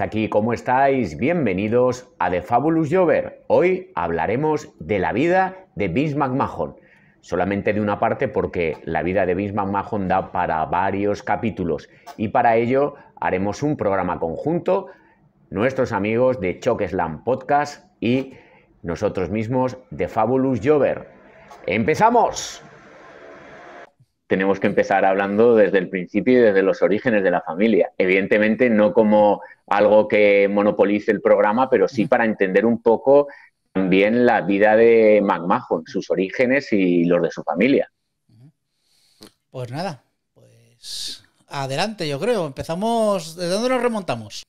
aquí? ¿Cómo estáis? Bienvenidos a The Fabulous Jover. Hoy hablaremos de la vida de Bismarck McMahon. Solamente de una parte porque la vida de Bismarck McMahon da para varios capítulos y para ello haremos un programa conjunto, nuestros amigos de Choc Slam Podcast y nosotros mismos de Fabulous Jover. ¡Empezamos! tenemos que empezar hablando desde el principio y desde los orígenes de la familia. Evidentemente, no como algo que monopolice el programa, pero sí para entender un poco también la vida de McMahon, sus orígenes y los de su familia. Pues nada, pues adelante, yo creo. Empezamos. ¿De dónde nos remontamos?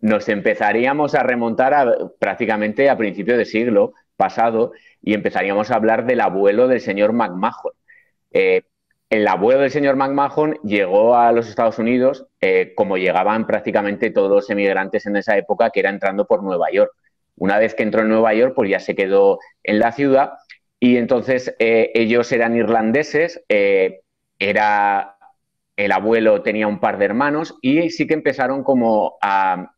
Nos empezaríamos a remontar prácticamente a principios de siglo pasado y empezaríamos a hablar del abuelo del señor McMahon. Eh, el abuelo del señor McMahon llegó a los Estados Unidos eh, como llegaban prácticamente todos los emigrantes en esa época, que era entrando por Nueva York. Una vez que entró en Nueva York, pues ya se quedó en la ciudad y entonces eh, ellos eran irlandeses, eh, era el abuelo tenía un par de hermanos y sí que empezaron como a,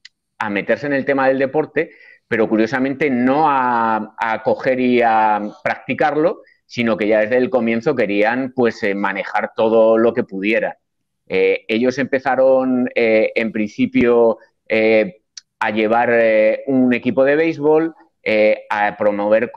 meterse en el tema del deporte, pero curiosamente no a, a coger y a practicarlo, sino que ya desde el comienzo querían pues, eh, manejar todo lo que pudiera eh, ellos empezaron eh, en principio a llevar un equipo de béisbol, a promover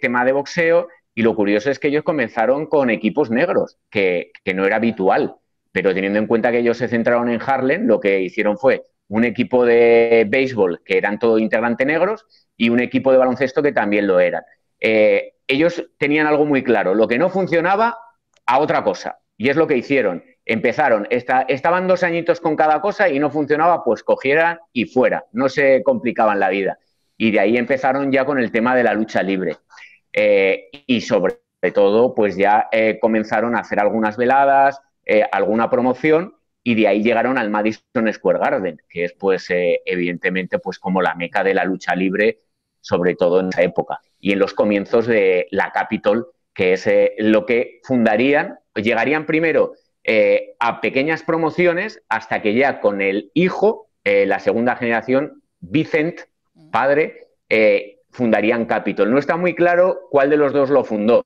tema de boxeo y lo curioso es que ellos comenzaron con equipos negros, que, que no era habitual, pero teniendo en cuenta que ellos se centraron en Harlem, lo que hicieron fue un equipo de béisbol que eran todo integrante negros y un equipo de baloncesto que también lo eran. Eh, ellos tenían algo muy claro, lo que no funcionaba a otra cosa. Y es lo que hicieron. Empezaron, estaban dos añitos con cada cosa y no funcionaba, pues cogieran y fuera, no se complicaban la vida. Y de ahí empezaron ya con el tema de la lucha libre. Eh, y sobre todo, pues ya eh, comenzaron a hacer algunas veladas, alguna promoción y de ahí llegaron al Madison Square Garden, que es pues evidentemente pues como la meca de la lucha libre sobre todo en esa época y en los comienzos de la Capitol, que es eh, lo que fundarían, llegarían primero eh, a pequeñas promociones hasta que ya con el hijo, eh, la segunda generación, Vicent, mm. padre, fundarían Capitol. No está muy claro cuál de los dos lo fundó,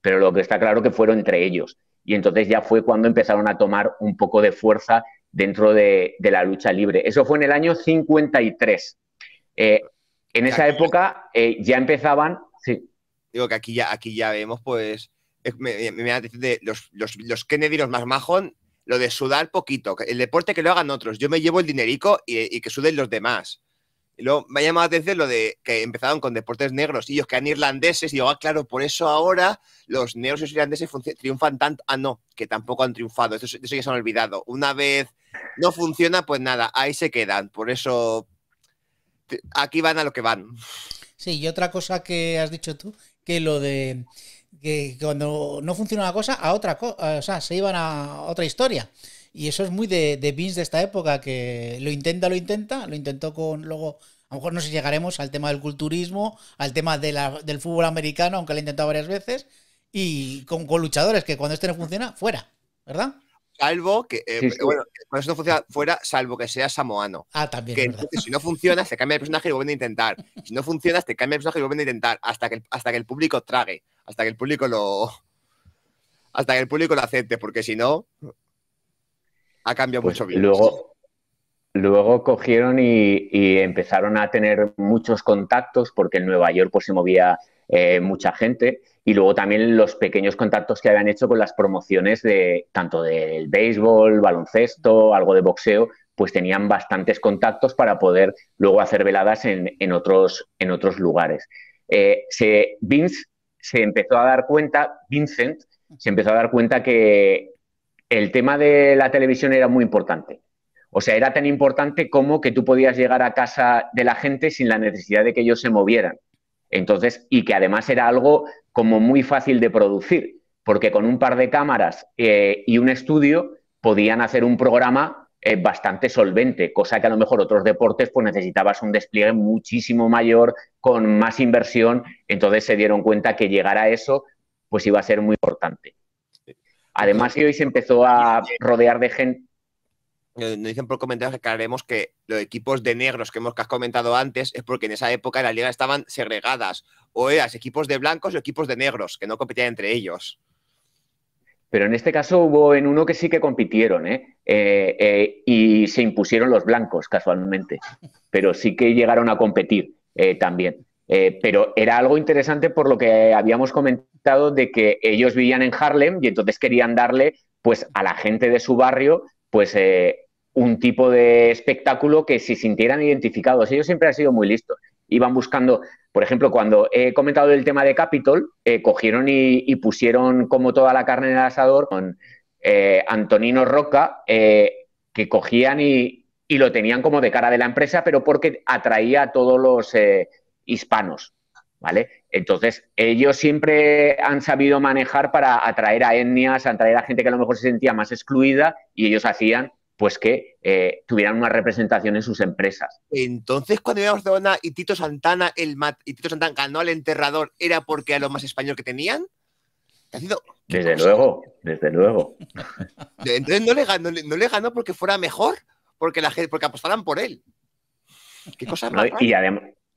pero lo que está claro que fueron entre ellos. Y entonces ya fue cuando empezaron a tomar un poco de fuerza dentro de, la lucha libre. Eso fue en el año 53 en esa época eh, ya empezaban. Sí. Digo que aquí ya, aquí ya vemos, pues. Me, me, me de los, los, los, Kennedy, los más majón, lo de sudar poquito. El deporte que lo hagan otros. Yo me llevo el dinerico y, que suden los demás. Y luego me ha llamado la atención lo de que empezaron con deportes negros y ellos que irlandeses. Y digo, ah, claro, por eso ahora los negros y los irlandeses triunfan tanto. Ah, no, que tampoco han triunfado. Eso, eso ya se han olvidado. Una vez no funciona, pues nada, ahí se quedan. Por eso aquí van a lo que van. Sí, y otra cosa que has dicho tú, que lo de que cuando no funciona una cosa, a otra cosa, eh, o sea, se iban a otra historia. Y eso es muy de, de Vince de esta época, que lo intenta, lo intenta, lo intentó con luego a lo mejor no sé si llegaremos al tema del culturismo, al tema del fútbol americano, aunque lo he intentado varias veces, y con, con, luchadores que cuando este no funciona, fuera, ¿verdad? Salvo que, eh, bueno, cuando no funciona fuera, salvo que sea samoano. Ah, también. Que si no funciona, se cambia el personaje y a intentar. Si no funciona, te cambia el personaje y vuelven a intentar. Hasta que, hasta que el público trague. Hasta que el público lo. Hasta que el público lo acepte, porque si no. Ha cambiado pues mucho bien. Luego, luego cogieron y, y, empezaron a tener muchos contactos, porque en Nueva York pues, se movía eh, mucha gente. Y luego también los pequeños contactos que habían hecho con las promociones de tanto del béisbol, baloncesto, algo de boxeo, pues tenían bastantes contactos para poder luego hacer veladas en, otros, en otros lugares. Eh, se, Vince se empezó a dar cuenta, Vincent se empezó a dar cuenta que el tema de la televisión era muy importante. O sea, era tan importante como que tú podías llegar a casa de la gente sin la necesidad de que ellos se movieran. Entonces, y que además era algo como muy fácil de producir, porque con un par de cámaras eh, y un estudio podían hacer un programa eh, bastante solvente, cosa que a lo mejor otros deportes pues necesitabas un despliegue muchísimo mayor, con más inversión, entonces se dieron cuenta que llegar a eso pues iba a ser muy importante. Además que hoy se empezó a rodear de gente, nos dicen por comentarios que aclaremos que los equipos de negros que hemos has comentado antes es porque en esa época en la liga estaban segregadas. O eras equipos de blancos y equipos de negros, que no competían entre ellos. Pero en este caso hubo en uno que sí que compitieron, ¿eh? eh, eh y se impusieron los blancos, casualmente. Pero sí que llegaron a competir eh, también. pero era algo interesante por lo que habíamos comentado de que ellos vivían en Harlem y entonces querían darle pues a la gente de su barrio pues un tipo de espectáculo que se sintieran identificados. Ellos siempre han sido muy listos. Iban buscando, por ejemplo, cuando he comentado el tema de Capitol, eh, cogieron y, pusieron como toda la carne en el asador con eh, Antonino Roca, eh, que cogían y, lo tenían como de cara de la empresa, pero porque atraía a todos los hispanos. ¿Vale? Entonces, ellos siempre han sabido manejar para atraer a etnias, atraer a gente que a lo mejor se sentía más excluida y ellos hacían pues que eh, tuvieran una representación en sus empresas. Entonces, cuando iba a Barcelona y Tito Santana, el mat y Tito Santana ganó al enterrador, ¿era porque era lo más español que tenían? Desde luego, desde luego. Entonces no le, ganó, no le ganó porque fuera mejor, porque la gente, porque apostaran por él. Qué cosa más Y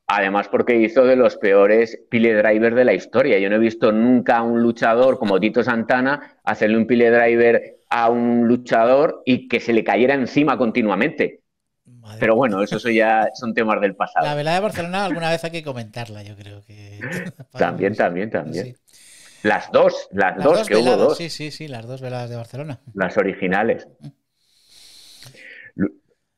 además porque hizo de los peores piledrivers de la historia. Yo no he visto nunca a un luchador como Tito Santana hacerle un piledriver a un luchador y que se le cayera encima continuamente. Pero bueno, eso, eso ya son temas del pasado. La velada de Barcelona alguna vez hay que comentarla, yo creo que... también, también, también. Las dos, las, dos, que hubo dos. Sí, sí, sí, las dos veladas de Barcelona. Las originales.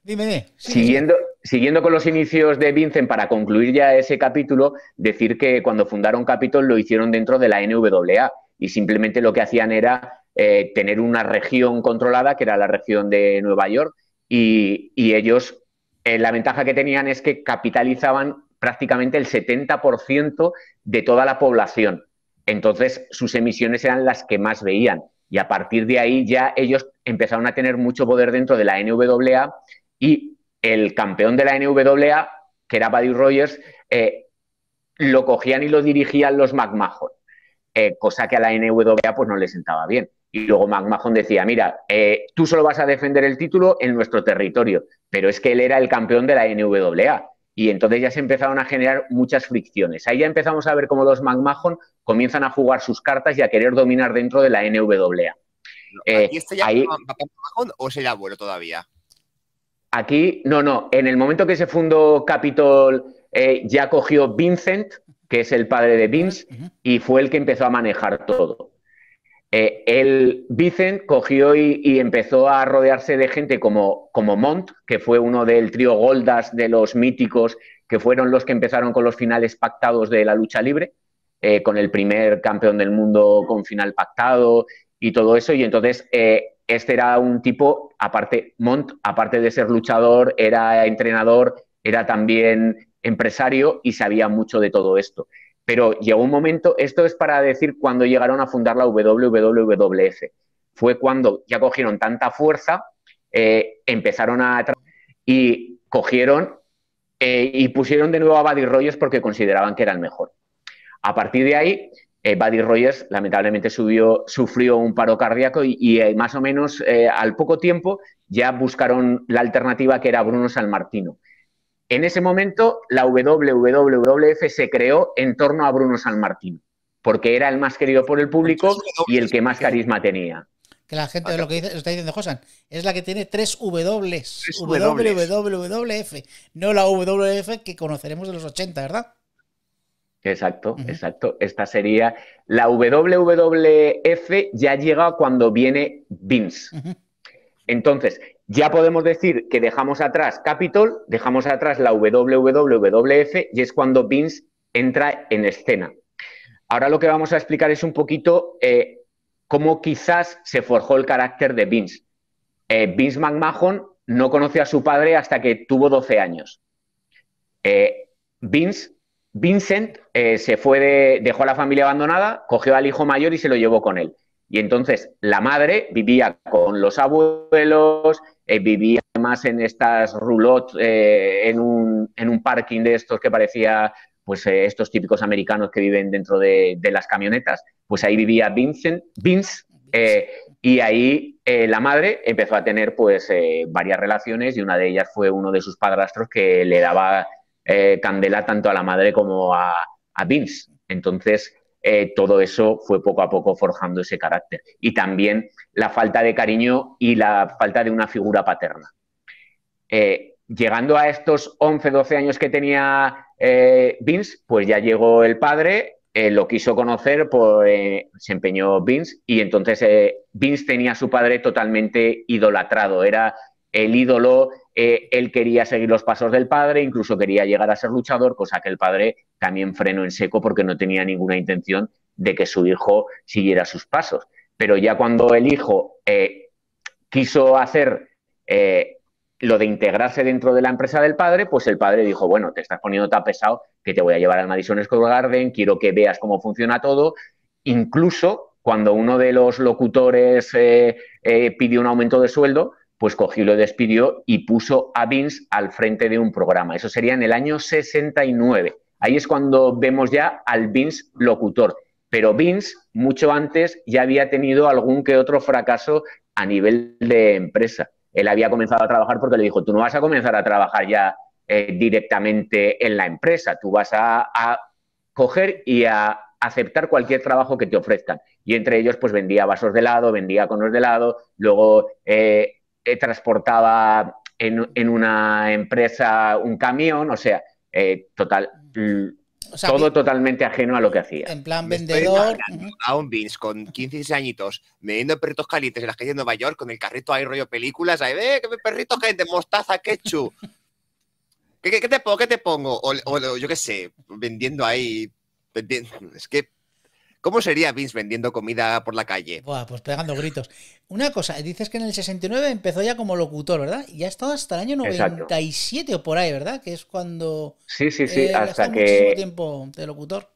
Dime, Siguiendo, siguiendo con los inicios de Vincent, para concluir ya ese capítulo, decir que cuando fundaron Capitol lo hicieron dentro de la NWA y simplemente lo que hacían era eh, tener una región controlada, que era la región de Nueva York, y, ellos, eh, la ventaja que tenían es que capitalizaban prácticamente el 70% de toda la población. Entonces, sus emisiones eran las que más veían. Y a partir de ahí ya ellos empezaron a tener mucho poder dentro de la NWA y el campeón de la NWA, que era Buddy Rogers, eh, lo cogían y lo dirigían los McMahon, cosa que a la NWA pues no le sentaba bien. Y luego McMahon decía, mira, eh, tú solo vas a defender el título en nuestro territorio, pero es que él era el campeón de la NWA. Y entonces ya se empezaron a generar muchas fricciones. Ahí ya empezamos a ver cómo los McMahon comienzan a jugar sus cartas y a querer dominar dentro de la NWA. ¿Y eh, este ya McMahon o será bueno todavía? Aquí, no, no. En el momento que se fundó Capitol, eh, ya cogió Vincent, que es el padre de Vince, y fue el que empezó a manejar todo. Eh, el él, Vicent, cogió y, empezó a rodearse de gente como, como Mont, que fue uno del trío Goldas de los míticos, que fueron los que empezaron con los finales pactados de la lucha libre, eh, con el primer campeón del mundo con final pactado y todo eso. Y entonces eh, este era un tipo, aparte, Mont, aparte de ser luchador, era entrenador, era también empresario y sabía mucho de todo esto. Pero llegó un momento, esto es para decir cuando llegaron a fundar la WWF. Fue cuando ya cogieron tanta fuerza, eh, empezaron a... y cogieron eh, y pusieron de nuevo a Buddy Rogers porque consideraban que era el mejor. A partir de ahí, eh, Buddy Rogers lamentablemente sufrió un paro cardíaco y, eh, más o menos al poco tiempo ya buscaron la alternativa que era Bruno Martino. En ese momento, la WWF se creó en torno a Bruno San Martín, porque era el más querido por el público y el que más carisma tenía. Que la gente, lo que dice, está diciendo Josan, es la que tiene tres W, WWF, no la WWF que conoceremos de los 80, ¿verdad? Exacto, exacto. Esta sería la WWF ya llega cuando viene Vince. Entonces, ya podemos decir que dejamos atrás Capitol, dejamos atrás la WWWF y es cuando Vince entra en escena. Ahora lo que vamos a explicar es un poquito eh, cómo quizás se forjó el carácter de Vince. Eh, Vince McMahon no conoció a su padre hasta que tuvo 12 años. Eh, Vince, Vincent se fue de, dejó a la familia abandonada, cogió al hijo mayor y se lo llevó con él. Y entonces la madre vivía con los abuelos, eh, vivía más en estas roulottes, eh, en, un, en, un, parking de estos que parecía, pues eh, estos típicos americanos que viven dentro de, las camionetas. Pues ahí vivía Vincent, Vince, y ahí la madre empezó a tener pues varias relaciones y una de ellas fue uno de sus padrastros que le daba candela tanto a la madre como a, a Vince. Entonces, eh, todo eso fue poco a poco forjando ese carácter. Y también la falta de cariño y la falta de una figura paterna. Eh, llegando a estos 11, 12 años que tenía eh, Vince, pues ya llegó el padre, lo quiso conocer, pues, se empeñó Vince y entonces Vince tenía a su padre totalmente idolatrado, era el ídolo, eh, él quería seguir los pasos del padre, incluso quería llegar a ser luchador, cosa que el padre también frenó en seco porque no tenía ninguna intención de que su hijo siguiera sus pasos. Pero ya cuando el hijo eh, quiso hacer eh, lo de integrarse dentro de la empresa del padre, pues el padre dijo, bueno, te estás poniendo tan pesado que te voy a llevar al Madison Square Garden, quiero que veas cómo funciona todo. Incluso cuando uno de los locutores pidió un aumento de sueldo, pues cogió lo despidió y puso a Vince al frente de un programa. Eso sería en el año 69. Ahí es cuando vemos ya al Vince locutor. Pero Vince, mucho antes, ya había tenido algún que otro fracaso a nivel de empresa. Él había comenzado a trabajar porque le dijo, tú no vas a comenzar a trabajar ya eh, directamente en la empresa, tú vas a, coger y a aceptar cualquier trabajo que te ofrezcan. Y entre ellos, pues vendía vasos de lado, vendía conos de lado, luego eh, eh, transportaba en, una empresa un camión, o sea, eh, total, mm. todo totalmente ajeno a lo que hacía. En plan vendedor. A un Vince con 15, 16 añitos, vendiendo perritos calientes en las calles de Nueva York, con el carrito ahí rollo películas, ahí, ve, eh, que perrito gente! mostaza, quechu, qué, te pongo? ¿Qué te pongo? O, yo qué sé, vendiendo ahí. es que ¿Cómo sería Vince vendiendo comida por la calle? pues pegando gritos. Una cosa, dices que en el 69 empezó ya como locutor, ¿verdad? Y ha estado hasta el año 97 o por ahí, ¿verdad? Que es cuando... Sí, sí, sí, eh, hasta que... tiempo de locutor.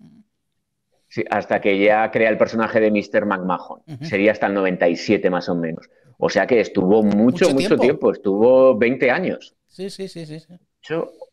Sí, hasta que ya crea el personaje de Mr. McMahon. Sería hasta el 97 más o menos. O sea que estuvo mucho, mucho tiempo, estuvo 20 años. Sí, sí, sí, sí.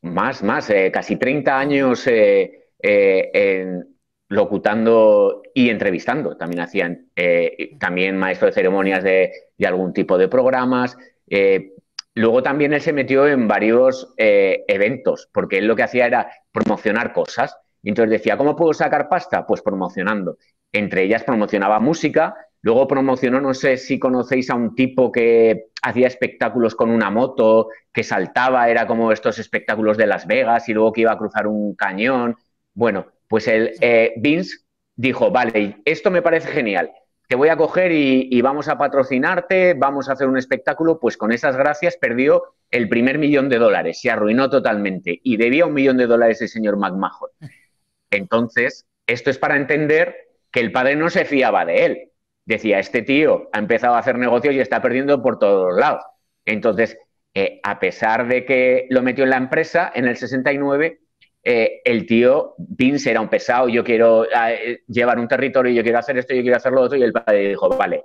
más, más, eh, casi 30 años eh, en, locutando y entrevistando. También hacían eh, también maestro de ceremonias de, algún tipo de programas. Eh, luego también él se metió en varios eh, eventos, porque él lo que hacía era promocionar cosas. Entonces decía, ¿cómo puedo sacar pasta? Pues promocionando. Entre ellas promocionaba música, luego promocionó, no sé si conocéis a un tipo que hacía espectáculos con una moto, que saltaba, era como estos espectáculos de Las Vegas y luego que iba a cruzar un cañón. Bueno, pues el eh, Vince dijo, vale, esto me parece genial, te voy a coger y, vamos a patrocinarte, vamos a hacer un espectáculo, pues con esas gracias perdió el primer millón de dólares, se arruinó totalmente y debía un millón de dólares el señor McMahon. Entonces, esto es para entender que el padre no se fiaba de él. Decía, este tío ha empezado a hacer negocios y está perdiendo por todos lados. Entonces, eh, a pesar de que lo metió en la empresa, en el 69 eh, el tío Vince era un pesado, yo quiero ah, eh, llevar un territorio, yo quiero hacer esto, yo quiero hacer lo otro, y el padre dijo, vale.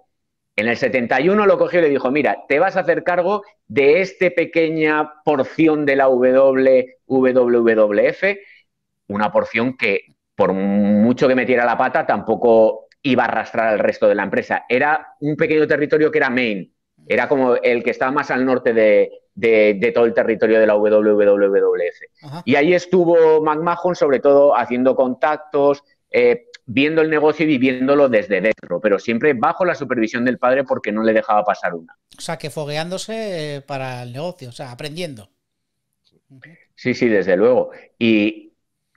En el 71 lo cogió y le dijo, mira, te vas a hacer cargo de esta pequeña porción de la WWF, una porción que por mucho que metiera la pata tampoco iba a arrastrar al resto de la empresa. Era un pequeño territorio que era Maine, era como el que estaba más al norte de, de, todo el territorio de la WWF. Y ahí estuvo McMahon, sobre todo haciendo contactos, eh, viendo el negocio y viviéndolo desde dentro, pero siempre bajo la supervisión del padre porque no le dejaba pasar una. O sea, que fogueándose eh, para el negocio, o sea, aprendiendo. Sí, sí, desde luego. Y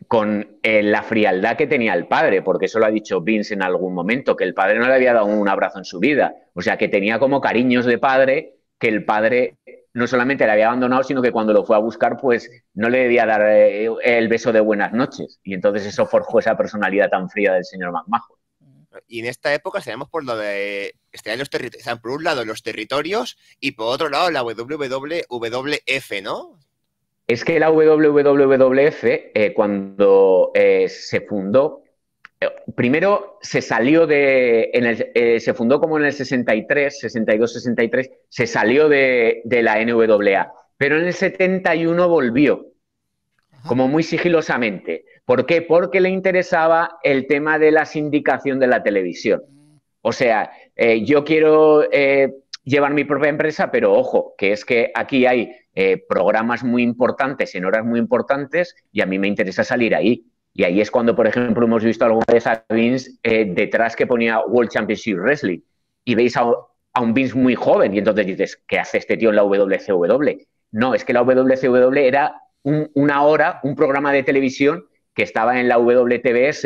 con eh, la frialdad que tenía el padre, porque eso lo ha dicho Vince en algún momento, que el padre no le había dado un abrazo en su vida. O sea, que tenía como cariños de padre que el padre no solamente le había abandonado, sino que cuando lo fue a buscar, pues no le debía dar eh, el beso de buenas noches. Y entonces eso forjó esa personalidad tan fría del señor McMahon. Y en esta época tenemos por lo de este, por un lado los territorios y por otro lado la WWF, ¿no? Es que la WWF eh, cuando eh, se fundó primero se salió de, eh, se fundó como en el 63, 62, 63, se salió de, la NWA, pero en el 71 volvió, como muy sigilosamente. ¿Por qué? Porque le interesaba el tema de la sindicación de la televisión. O sea, eh, yo quiero eh, llevar mi propia empresa, pero ojo, que es que aquí hay programas muy importantes en horas muy importantes y a mí me interesa salir ahí. Y ahí es cuando, por ejemplo, hemos visto alguna vez a Vince eh, detrás que ponía World Championship Wrestling. Y veis a, un Vince muy joven y entonces dices, ¿qué hace este tío en la WCW? No, es que la WCW era una hora, un programa de televisión que estaba en la WTBS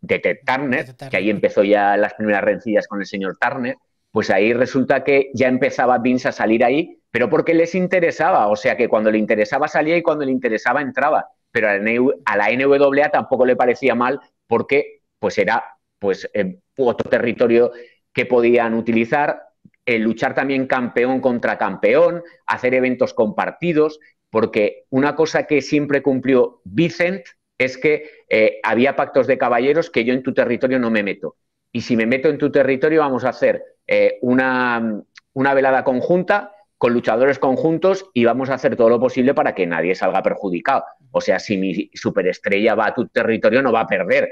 de Ted Turner, que ahí empezó ya las primeras rencillas con el señor Turner, pues ahí resulta que ya empezaba Vince a salir ahí, pero porque les interesaba, o sea que cuando le interesaba salía y cuando le interesaba entraba pero a la NWA tampoco le parecía mal porque pues era pues eh, otro territorio que podían utilizar, el luchar también campeón contra campeón, hacer eventos compartidos, porque una cosa que siempre cumplió Vicent es que eh, había pactos de caballeros que yo en tu territorio no me meto. Y si me meto en tu territorio vamos a hacer eh, una, una velada conjunta con luchadores conjuntos y vamos a hacer todo lo posible para que nadie salga perjudicado. O sea, si mi superestrella va a tu territorio, no va a perder.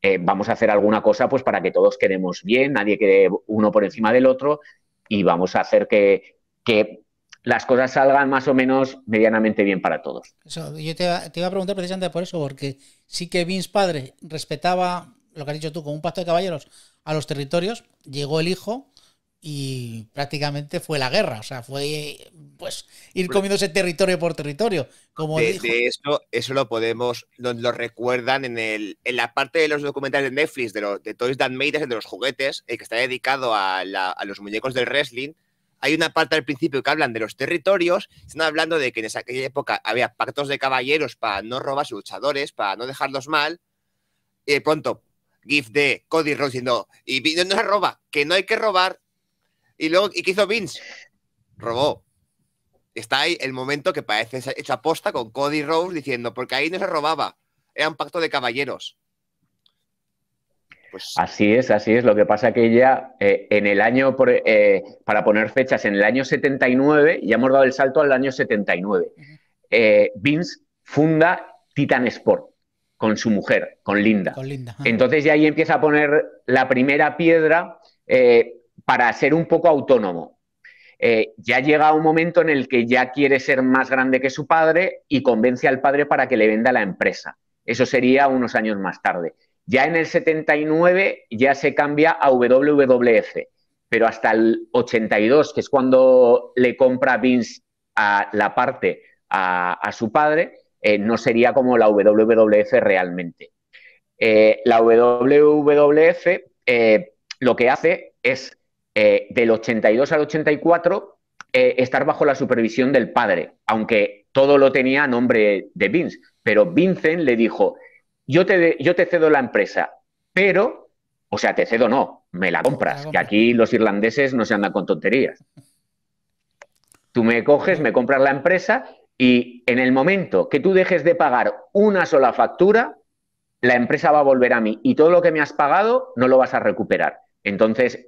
Eh, vamos a hacer alguna cosa pues para que todos quedemos bien, nadie quede uno por encima del otro y vamos a hacer que, que las cosas salgan más o menos medianamente bien para todos. yo te, te, iba a preguntar precisamente por eso, porque sí que Vince padre respetaba lo que has dicho tú, con un pacto de caballeros a los territorios, llegó el hijo, y prácticamente fue la guerra, o sea, fue pues ir ese pues territorio por territorio. Como de, eso, eso lo podemos, lo recuerdan en, el, en la parte de los documentales de Netflix, de, los, de Toys That Made de los juguetes, el que está dedicado a, los muñecos del wrestling. Hay una parte al principio que hablan de los territorios, están hablando de que en esa, aquella época había pactos de caballeros para no robar sus luchadores, para no dejarlos mal. Y pronto, GIF de Cody Rhodes diciendo, y no se roba, que no hay que robar, y ¿y qué hizo Vince? Robó. Está ahí el momento que parece hecho posta con Cody Rose diciendo, porque ahí no se robaba, era un pacto de caballeros. Pues... Así es, así es. Lo que pasa que ya eh, en el año, eh, para poner fechas, en el año 79, ya hemos dado el salto al año 79. Eh, Vince funda Titan Sport con su mujer, con Linda. Entonces ya ahí empieza a poner la primera piedra para ser un poco autónomo. Eh, ya llega un momento en el que ya quiere ser más grande que su padre y convence al padre para que le venda la empresa. Eso sería unos años más tarde. Ya en el 79 ya se cambia a WWF, pero hasta el 82, que es cuando le compra Vince a la parte a, su padre, eh, no sería como la WWF realmente. Eh, la WWF lo que hace es eh, del 82 al 84 eh, estar bajo la supervisión del padre, aunque todo lo tenía a nombre de Vince. Pero Vincent le dijo, yo te, yo te cedo la empresa, pero, o sea, te cedo no, me la compras, que aquí los irlandeses no se andan con tonterías. Tú me coges, me compras la empresa y en el momento que tú dejes de pagar una sola factura, la empresa va a volver a mí y todo lo que me has pagado no lo vas a recuperar. Entonces,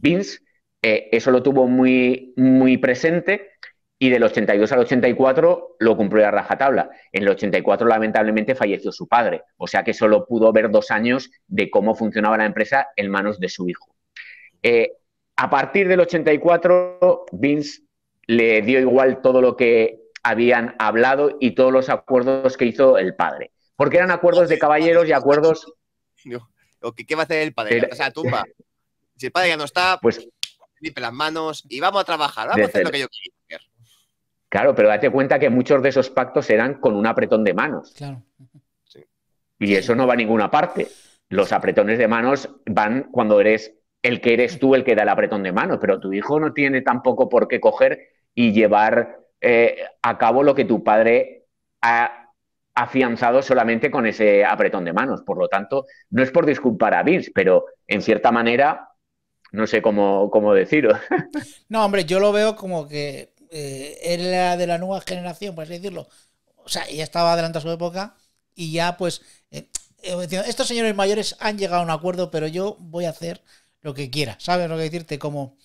Vince eh, eso lo tuvo muy, muy presente y del 82 al 84 lo cumplió a rajatabla. En el 84 lamentablemente falleció su padre, o sea que solo pudo ver dos años de cómo funcionaba la empresa en manos de su hijo. Eh, a partir del 84, Vince le dio igual todo lo que habían hablado y todos los acuerdos que hizo el padre, porque eran acuerdos de caballeros y acuerdos... ¿Qué va a hacer el padre? O sea, tumba. Si el padre ya no está, pues limpe las manos y vamos a trabajar, vamos a hacer lo que yo quiero Claro, pero date cuenta que muchos de esos pactos eran con un apretón de manos. Claro. Y eso no va a ninguna parte. Los apretones de manos van cuando eres el que eres tú el que da el apretón de manos, pero tu hijo no tiene tampoco por qué coger y llevar eh, a cabo lo que tu padre ha afianzado solamente con ese apretón de manos. Por lo tanto, no es por disculpar a Vince, pero en cierta manera no sé cómo, cómo deciros. No, hombre, yo lo veo como que eh, él era de la nueva generación, por así decirlo. O sea, ya estaba a su época y ya pues... Eh, eh, estos señores mayores han llegado a un acuerdo, pero yo voy a hacer lo que quiera, ¿sabes? Lo que decirte, como...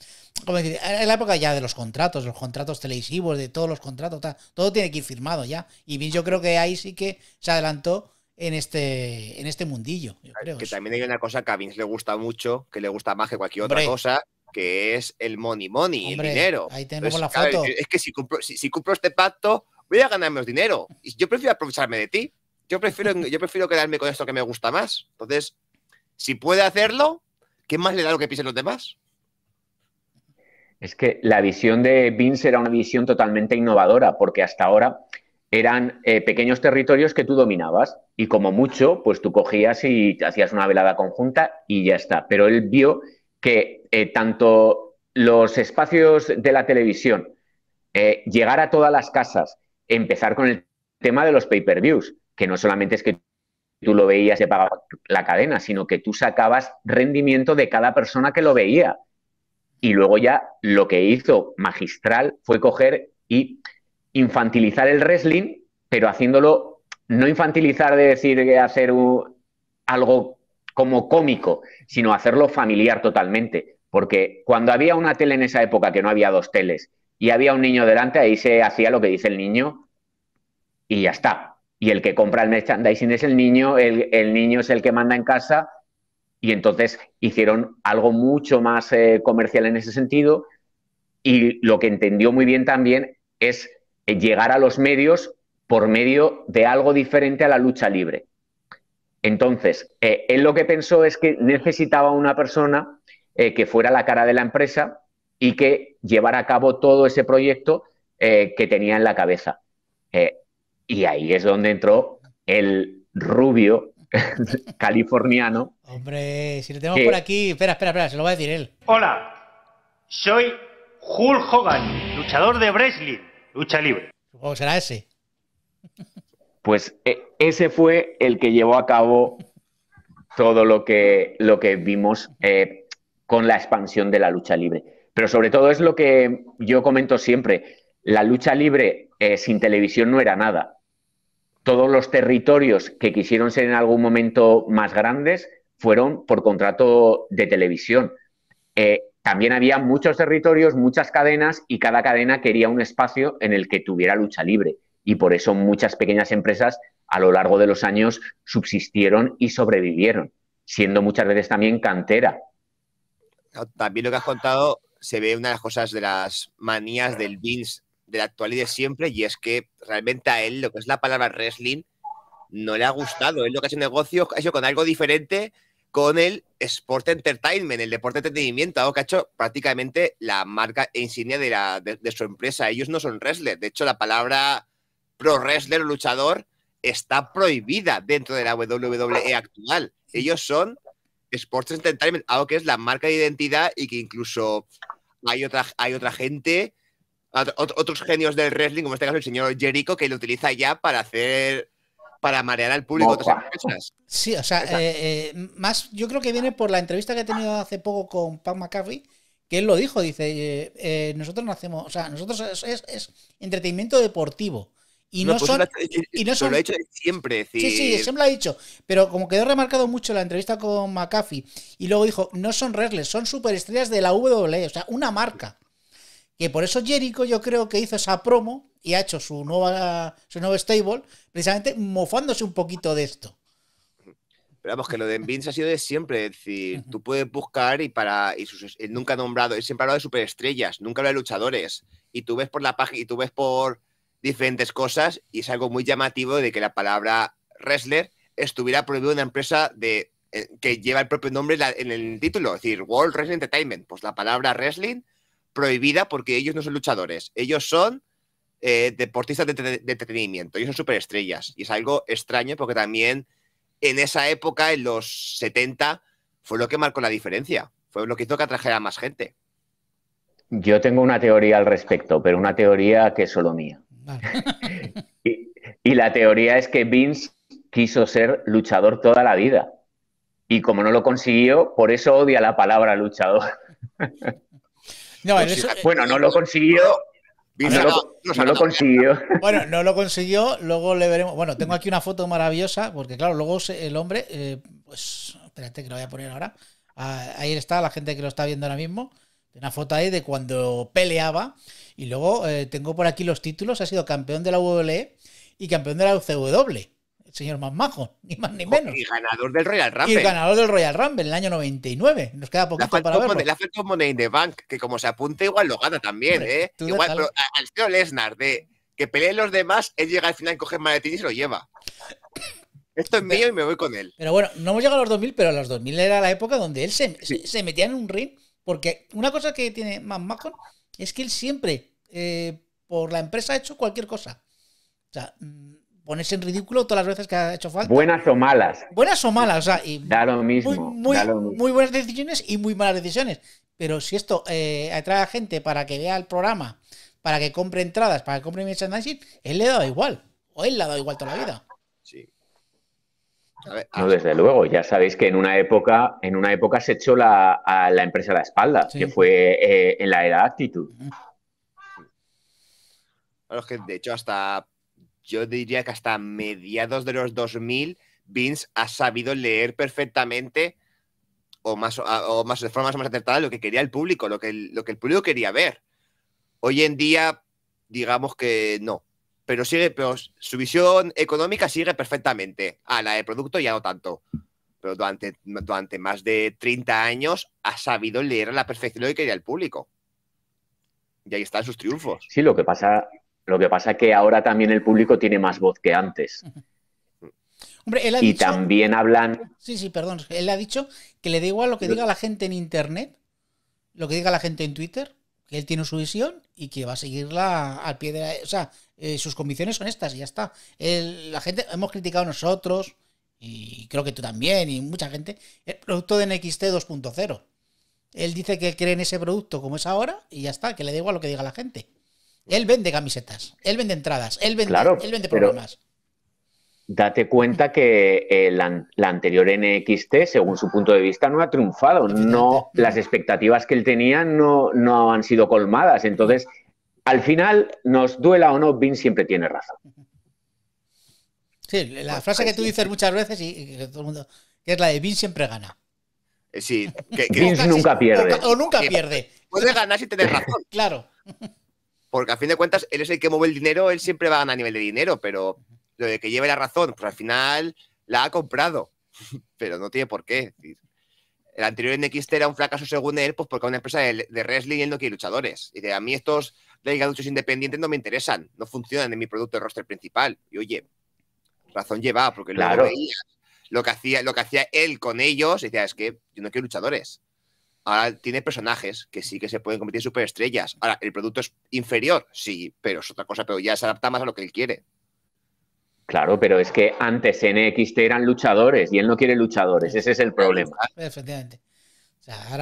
Como decir, en la época ya de los contratos, los contratos televisivos, de todos los contratos, todo tiene que ir firmado ya. Y yo creo que ahí sí que se adelantó en este, en este mundillo, yo ah, creo. Que también hay una cosa que a Vince le gusta mucho, que le gusta más que cualquier otra cosa, que es el money money, el dinero. Ahí tenemos la foto. es que si cumplo, este pacto, voy a ganar menos dinero. Y yo prefiero aprovecharme de ti. Yo prefiero, yo prefiero quedarme con esto que me gusta más. Entonces, si puede hacerlo, ¿qué más le da lo que pisen los demás? Es que la visión de Vince era una visión totalmente innovadora, porque hasta ahora eran eh, pequeños territorios que tú dominabas y como mucho, pues tú cogías y hacías una velada conjunta y ya está. Pero él vio que eh, tanto los espacios de la televisión, eh, llegar a todas las casas, empezar con el tema de los pay-per-views, que no solamente es que tú lo veías y pagaba la cadena, sino que tú sacabas rendimiento de cada persona que lo veía. Y luego ya lo que hizo magistral fue coger y infantilizar el wrestling, pero haciéndolo, no infantilizar de decir que hacer algo como cómico, sino hacerlo familiar totalmente. Porque cuando había una tele en esa época, que no había dos teles, y había un niño delante, ahí se hacía lo que dice el niño y ya está. Y el que compra el merchandising es el niño, el, niño es el que manda en casa y entonces hicieron algo mucho más eh, comercial en ese sentido y lo que entendió muy bien también es eh, llegar a los medios por medio de algo diferente a la lucha libre. Entonces, eh, él lo que pensó es que necesitaba una persona eh, que fuera la cara de la empresa y que llevara a cabo todo ese proyecto que tenía en la cabeza. y ahí es donde entró el rubio californiano. Hombre, si lo tenemos por aquí, espera, espera, espera, se lo va a decir él. Hola, soy Hulk Hogan, luchador de Bresley lucha libre. Supongo será ese. Pues e, ese fue el que llevó a cabo todo lo que, lo que vimos eh, con la expansión de la lucha libre. Pero sobre todo es lo que yo comento siempre, la lucha libre eh, sin televisión no era nada. Todos los territorios que quisieron ser en algún momento más grandes fueron por contrato de televisión. Eh, también había muchos territorios, muchas cadenas y cada cadena quería un espacio en el que tuviera lucha libre. Y por eso muchas pequeñas empresas a lo largo de los años subsistieron y sobrevivieron, siendo muchas veces también cantera. También lo que has contado se ve una de las cosas de las manías del Vince de la actualidad siempre y es que realmente a él lo que es la palabra wrestling no le ha gustado. Él lo que hace un negocio con algo diferente con el Sport Entertainment, el deporte de entretenimiento, algo que ha hecho prácticamente la marca e insignia de, su empresa. Ellos no son wrestlers, de hecho la palabra pro wrestler o luchador está prohibida dentro de la WWE actual. Ellos son Sports Entertainment, algo que es la marca de identidad y que incluso hay otra, hay otra gente, otros genios del wrestling, como en este caso el señor Jericho, que lo utiliza ya para hacer para marear al público otras empresas. Sí, o sea, eh, eh, más yo creo que viene por la entrevista que he tenido hace poco con Pat McAfee, que él lo dijo, dice, eh, nosotros no hacemos, o sea, nosotros es, entretenimiento deportivo. Y no, pues son, y no lo ha hecho siempre. Sí, sí, siempre lo ha dicho. Pero como quedó remarcado mucho la entrevista con McAfee, y luego dijo, no son wrestlers, son superestrellas de la WWE, o sea, una marca. Que por eso Jericho yo creo que hizo esa promo y ha hecho su nueva su nuevo stable precisamente mofándose un poquito de esto. Pero vamos, que lo de Vince ha sido de siempre. Es decir, tú puedes buscar y para. Y nunca ha nombrado. Él siempre ha de superestrellas, nunca habla de luchadores. Y tú ves por la página y tú ves por diferentes cosas. Y es algo muy llamativo de que la palabra wrestler estuviera prohibida en una empresa de eh, que lleva el propio nombre en el título, es decir, World Wrestling Entertainment. Pues la palabra wrestling prohibida porque ellos no son luchadores, ellos son eh, deportistas de, entretenimiento. Y son superestrellas. Y es algo extraño porque también en esa época, en los 70, fue lo que marcó la diferencia. Fue lo que hizo que atrajera a más gente. Yo tengo una teoría al respecto, pero una teoría que es solo mía. y, la teoría es que Vince quiso ser luchador toda la vida. Y como no lo consiguió, por eso odia la palabra luchador. Pues eh, bueno, no lo consiguió no, lo, consiguió. Bueno, no lo consiguió, luego le veremos. Bueno, tengo aquí una foto maravillosa, porque claro, luego el hombre, eh, pues, espérate que lo voy a poner ahora. Ah, ahí está la gente que lo está viendo ahora mismo. Una foto ahí de cuando peleaba. Y luego eh, tengo por aquí los títulos. Ha sido campeón de la WWE y campeón de la UCW señor majo, ni más ni menos. Y ganador del Royal Rumble. Y ganador del Royal Rumble en el año 99. Nos queda poquito para verlo. Le hace faltado Money in the Bank, que como se apunta igual lo gana también, ¿eh? Igual, pero al señor Lesnar de que peleen los demás, él llega al final, coge el maletín y se lo lleva. Esto es mío y me voy con él. Pero bueno, no hemos llegado a los 2000, pero a los 2000 era la época donde él se, metía en un ring. Porque una cosa que tiene McMahon es que él siempre, eh, por la empresa, ha hecho cualquier cosa. O sea, mm, Pones en ridículo todas las veces que ha hecho falta. Buenas o malas. Buenas o malas, o sea, y da lo mismo, muy, buenas decisiones y muy malas decisiones. Pero si esto eh, atrae a gente para que vea el programa, para que compre entradas, para que compre merchandising, él le da igual. O él le ha dado igual toda la vida. Sí. no, desde luego, ya sabéis que en una época, en una época se echó la, a la empresa a la espalda, que fue eh, en la era actitud. que de hecho hasta yo diría que hasta mediados de los 2000, Vince ha sabido leer perfectamente o, más, o más, de forma más, acertada lo que quería el público, lo que el, lo que el público quería ver. Hoy en día, digamos que no. Pero sigue, pero su visión económica sigue perfectamente. A la de producto ya no tanto. Pero durante, durante más de 30 años ha sabido leer a la perfección lo que quería el público. Y ahí están sus triunfos. Sí, lo que pasa, lo que pasa es que ahora también el público tiene más voz que antes. Hombre, él ha y también hablan. Sí, sí, perdón. Él ha dicho que le da igual lo que diga la gente en internet, lo que diga la gente en Twitter, que él tiene su visión y que va a seguirla al pie de la. O sea, eh, sus convicciones son estas y ya está. la gente, hemos criticado nosotros, y creo que tú también, y mucha gente, el producto de NXT 2.0. Él dice que cree en ese producto como es ahora y ya está, que le da igual lo que diga la gente. Él vende camisetas, él vende entradas, él vende, problemas. él programas. Date cuenta que eh, la, anterior NXT, según su punto de vista, no ha triunfado. No, las expectativas que él tenía no, no han sido colmadas. Entonces, al final, nos duela o no, Vin siempre tiene razón. Sí, la frase que tú dices muchas veces y, que todo el mundo, es la de Vin siempre gana. Eh, sí, nunca pierde. O, nunca pierde. Puede ganar si tienes razón. Claro porque a fin de cuentas él es el que mueve el dinero, él siempre va a ganar a nivel de dinero, pero lo de que lleve la razón, pues al final la ha comprado, pero no tiene por qué. El anterior NXT era un fracaso según él, pues porque una empresa de, wrestling él no quiere luchadores. Y de a mí estos luchadores independientes no me interesan, no funcionan en mi producto de roster principal. Y oye, razón lleva, porque claro. lo, hacía, lo que hacía él con ellos, decía, es que yo no quiero luchadores. Ahora tiene personajes que sí que se pueden convertir en superestrellas. Ahora, el producto es inferior, sí, pero es otra cosa, pero ya se adapta más a lo que él quiere. Claro, pero es que antes NXT eran luchadores y él no quiere luchadores, ese es el problema.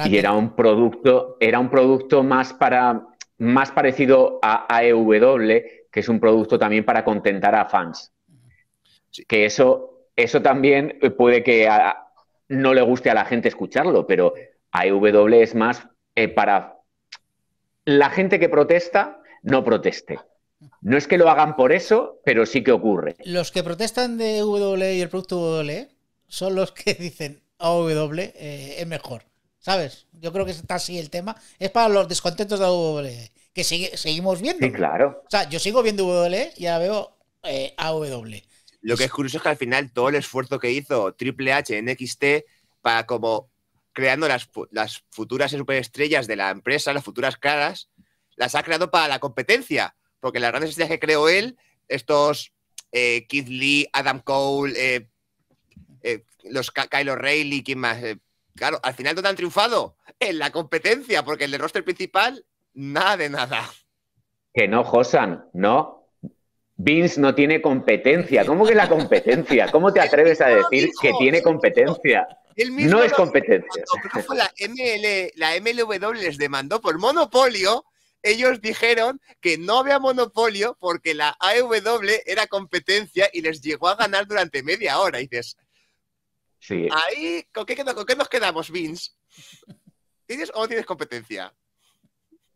y era un producto, era un producto más para más parecido a AEW, que es un producto también para contentar a fans. Que eso, eso también puede que no le guste a la gente escucharlo, pero AEW es más eh, para la gente que protesta, no proteste. No es que lo hagan por eso, pero sí que ocurre. Los que protestan de W y el producto W son los que dicen AW eh, es mejor. ¿Sabes? Yo creo que está así el tema. Es para los descontentos de AW, que seguimos viendo. Sí, claro. O sea, yo sigo viendo W y ahora veo eh, AW. Lo que es curioso es que al final todo el esfuerzo que hizo Triple H en XT para como creando las, futuras superestrellas de la empresa, las futuras caras, las ha creado para la competencia, porque las grandes estrellas que creó él, estos eh, Keith Lee, Adam Cole, eh, eh, los Kylo Reilly, ¿quién más? claro, al final ¿dónde han triunfado? En la competencia, porque el de roster principal, nada de nada. Que no, Josan, no. Vince no tiene competencia. ¿Cómo que la competencia? ¿Cómo te atreves a decir que tiene competencia? mismo no es competencia. la, MLW les demandó por monopolio. Ellos dijeron que no había monopolio porque la AEW era competencia y les llegó a ganar durante media hora. Y dices, ahí, ¿con qué, nos quedamos, Vince? ¿Tienes o no tienes competencia?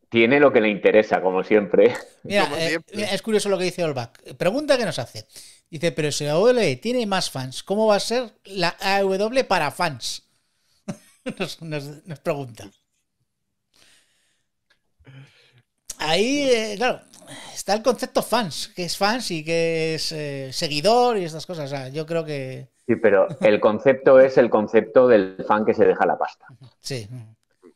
Tiene lo que le interesa, como siempre. Eh, es curioso lo que dice Olbach. Pregunta que nos hace. Dice, pero si la AW tiene más fans, ¿cómo va a ser la AW para fans? nos, pregunta. Ahí, eh, claro, está el concepto fans, que es fans y que es eh, seguidor y estas cosas. yo creo que. Sí, pero el concepto es el concepto del fan que se deja la pasta. Sí.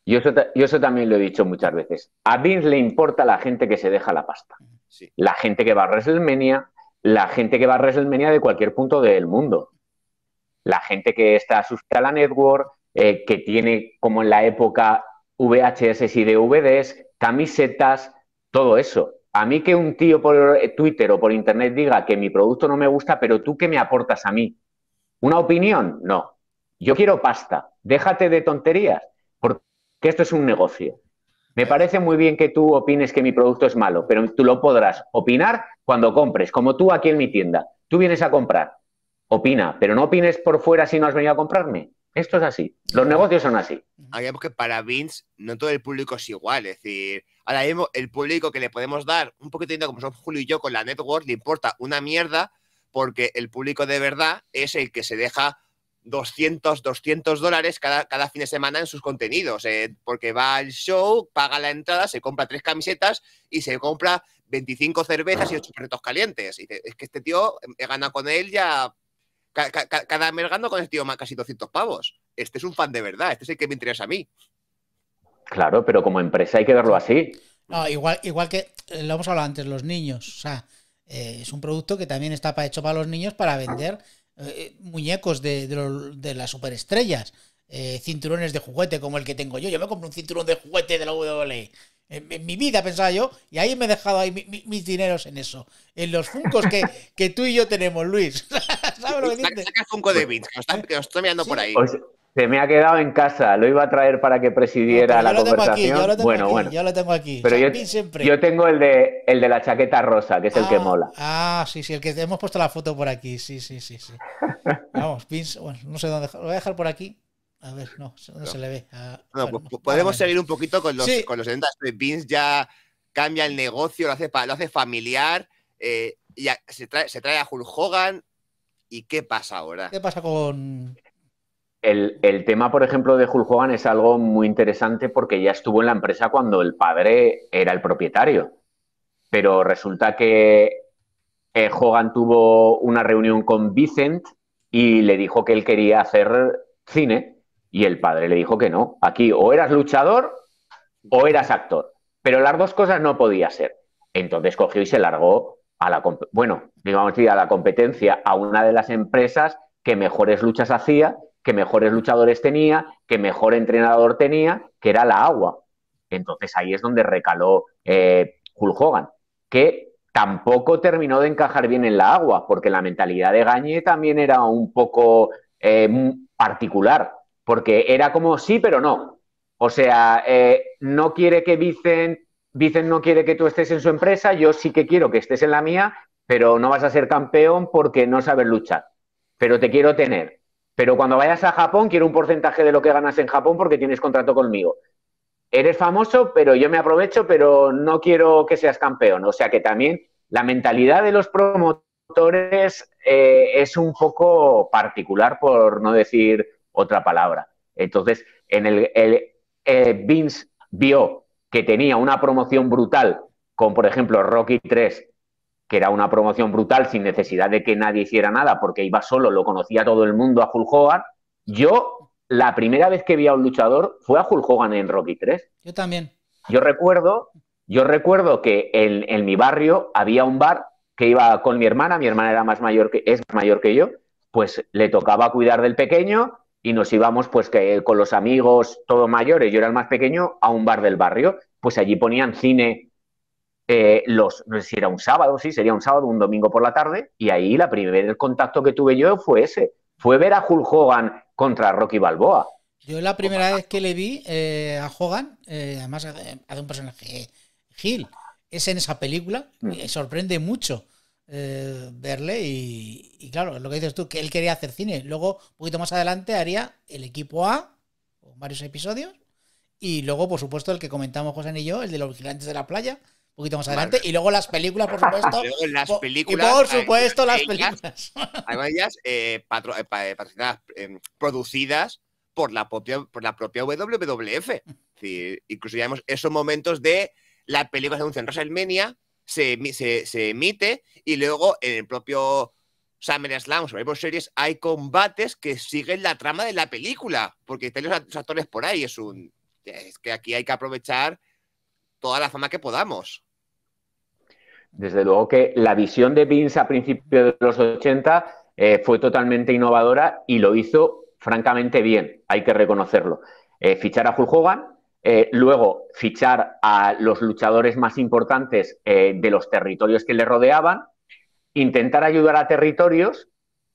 Yo eso, también lo he dicho muchas veces. A Vince le importa la gente que se deja la pasta. Sí. La gente que va a WrestleMania, la gente que va a WrestleMania de cualquier punto del mundo. La gente que está asustada a la network, eh, que tiene como en la época VHS y DVDs, camisetas, todo eso. A mí que un tío por eh, Twitter o por Internet diga que mi producto no me gusta, pero tú qué me aportas a mí. ¿Una opinión? No. Yo quiero pasta. Déjate de tonterías, porque esto es un negocio. Me parece muy bien que tú opines que mi producto es malo, pero tú lo podrás opinar cuando compres, como tú aquí en mi tienda. Tú vienes a comprar, opina, pero no opines por fuera si no has venido a comprarme. Esto es así. Los negocios son así. Habíamos que para Vince no todo el público es igual. Es decir, ahora mismo el público que le podemos dar, un poquito de como son Julio y yo con la network, le importa una mierda porque el público de verdad es el que se deja 200, 200 dólares cada, fin de semana en sus contenidos, eh, porque va al show, paga la entrada, se compra tres camisetas y se compra 25 cervezas y 8 perritos calientes. Y es que este tío, gana con él ya, cada mes con el este tío más casi 200 pavos. Este es un fan de verdad, este es el que me interesa a mí. Claro, pero como empresa hay que verlo así. igual, igual que eh, lo hemos hablado antes, los niños, o sea, eh, es un producto que también está hecho para los niños para vender. Eh, muñecos de, las superestrellas, eh, cinturones de juguete como el que tengo yo. Yo me compro un cinturón de juguete de la WWE. En, eh, mi vida pensaba yo, y ahí me he dejado ahí mis dineros en eso, en los funcos que, que tú y yo tenemos, Luis. ¿Sabes lo que Funko de Vince, que está, mirando por ahí. Se me ha quedado en casa, lo iba a traer para que presidiera la conversación. tengo aquí, bueno. lo tengo aquí. Pero yo, yo, tengo el de, el de la chaqueta rosa, que es el que ah, mola. Ah, sí, sí, el que hemos puesto la foto por aquí. Sí, sí, sí. sí. Vamos, Vince, bueno, no sé dónde. Lo voy a dejar por aquí. A ver, no, no, se le ve. Ah, podemos ah, seguir un poquito con los, sí. con Vince ya cambia el negocio, lo hace, lo hace familiar. Eh, se, trae, se trae a Hulk Hogan. ¿Y qué pasa ahora? ¿Qué pasa con, el, tema, por ejemplo, de Hulk Hogan es algo muy interesante porque ya estuvo en la empresa cuando el padre era el propietario. Pero resulta que eh, Hogan tuvo una reunión con Vicent y le dijo que él quería hacer cine y el padre le dijo que no. Aquí o eras luchador o eras actor. Pero las dos cosas no podía ser. Entonces cogió y se largó a la, bueno, digamos a la competencia, a una de las empresas que mejores luchas hacía que mejores luchadores tenía, que mejor entrenador tenía, que era la agua. Entonces ahí es donde recaló eh, Hogan, que tampoco terminó de encajar bien en la agua, porque la mentalidad de Gañé también era un poco eh, particular, porque era como sí, pero no. O sea, eh, no quiere que Vicen, Vicen no quiere que tú estés en su empresa, yo sí que quiero que estés en la mía, pero no vas a ser campeón porque no sabes luchar, pero te quiero tener. Pero cuando vayas a Japón, quiero un porcentaje de lo que ganas en Japón porque tienes contrato conmigo. Eres famoso, pero yo me aprovecho, pero no quiero que seas campeón. O sea que también la mentalidad de los promotores eh, es un poco particular, por no decir otra palabra. Entonces, en el, eh, Vince vio que tenía una promoción brutal con, por ejemplo, Rocky 3 que era una promoción brutal sin necesidad de que nadie hiciera nada, porque iba solo, lo conocía todo el mundo a Hulk Hogan. Yo, la primera vez que vi a un luchador fue a Hulk Hogan en Rocky 3. Yo también. Yo recuerdo, yo recuerdo que en, mi barrio había un bar que iba con mi hermana, mi hermana era más mayor que, es mayor que yo, pues le tocaba cuidar del pequeño y nos íbamos pues que con los amigos todos mayores, yo era el más pequeño, a un bar del barrio, pues allí ponían cine eh, los, no sé si era un sábado, sí, sería un sábado, un domingo por la tarde, y ahí la primer contacto que tuve yo fue ese, fue ver a Hulk Hogan contra Rocky Balboa. Yo la primera vez que le vi eh, a Hogan, eh, además hace un personaje Gil, es en esa película, mm. me sorprende mucho verle y, y claro, lo que dices tú, que él quería hacer cine, luego un poquito más adelante haría el equipo A, con varios episodios, y luego, por supuesto, el que comentamos José y yo, el de los vigilantes de la playa, poquito más adelante. Y luego las películas, por supuesto. las películas. Y por eh, supuesto, las películas. hay varias eh, eh, producidas por la propia, por la propia WWF. Mm. incluso ya vemos esos momentos de la película de un en se, se, emite y luego en el propio SummerSlam, Survivor series, hay combates que siguen la trama de la película, porque están los actores por ahí. Es un. Es que aquí hay que aprovechar toda la fama que podamos. Desde luego que la visión de Vince a principios de los 80 eh, fue totalmente innovadora y lo hizo francamente bien, hay que reconocerlo. Eh, fichar a Hulk Hogan, eh, luego fichar a los luchadores más importantes de los territorios que le rodeaban, intentar ayudar a territorios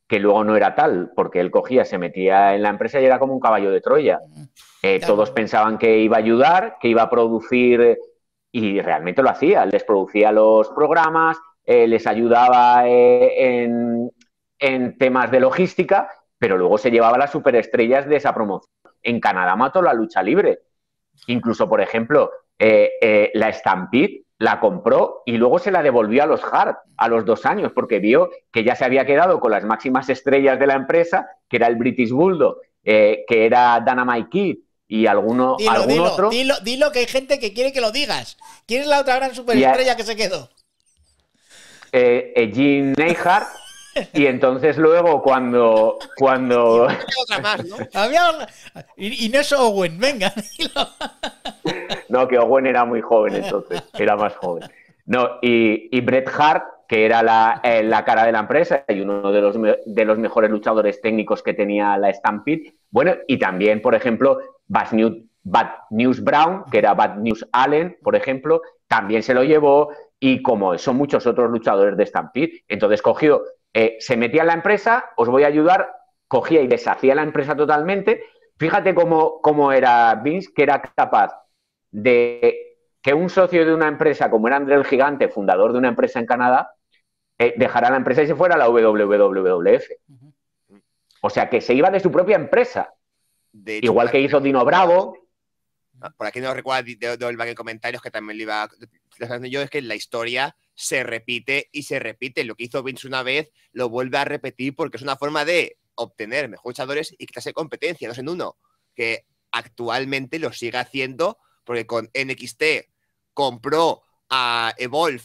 que luego no era tal, porque él cogía, se metía en la empresa y era como un caballo de Troya. Mm. Todos pensaban que iba a ayudar, que iba a producir y realmente lo hacía, les producía los programas, eh, les ayudaba eh, en, temas de logística, pero luego se llevaba las superestrellas de esa promoción. En Canadá mató la lucha libre. Incluso, por ejemplo, eh, la Stampede la compró y luego se la devolvió a los Hart a los dos años porque vio que ya se había quedado con las máximas estrellas de la empresa, que era el British Bulldog, que era Dana Kid, y alguno, dilo, algún dilo, otro. Dilo, que hay gente que quiere que lo digas. ¿Quién es la otra gran superestrella que se quedó? Eh, eh, Jean y entonces luego cuando cuando otra más, ¿no? Había... Owen, venga. Dilo. no, que Owen era muy joven entonces, era más joven. No, y, y Bret Hart, que era la, eh, la, cara de la empresa y uno de los, de los mejores luchadores técnicos que tenía la Stampede. Bueno, y también, por ejemplo, Bad News, Bad News Brown, que era Bad News Allen, por ejemplo, también se lo llevó y como son muchos otros luchadores de Stampede, entonces cogió, eh, se metía en la empresa, os voy a ayudar, cogía y deshacía la empresa totalmente. Fíjate cómo, era Vince, que era capaz de que un socio de una empresa, como era André el Gigante, fundador de una empresa en Canadá, dejará eh, dejara la empresa y se fuera a la WWF. O sea, que se iba de su propia empresa. Igual que hizo Dino Bravo. Ah, por aquí no recuerdo De en comentarios que también le iba yo, es que la historia se repite y se repite. Lo que hizo Vince una vez lo vuelve a repetir porque es una forma de obtener mejores luchadores y quitarse competencia, dos en uno, que actualmente lo sigue haciendo porque con NXT compró a Evolve,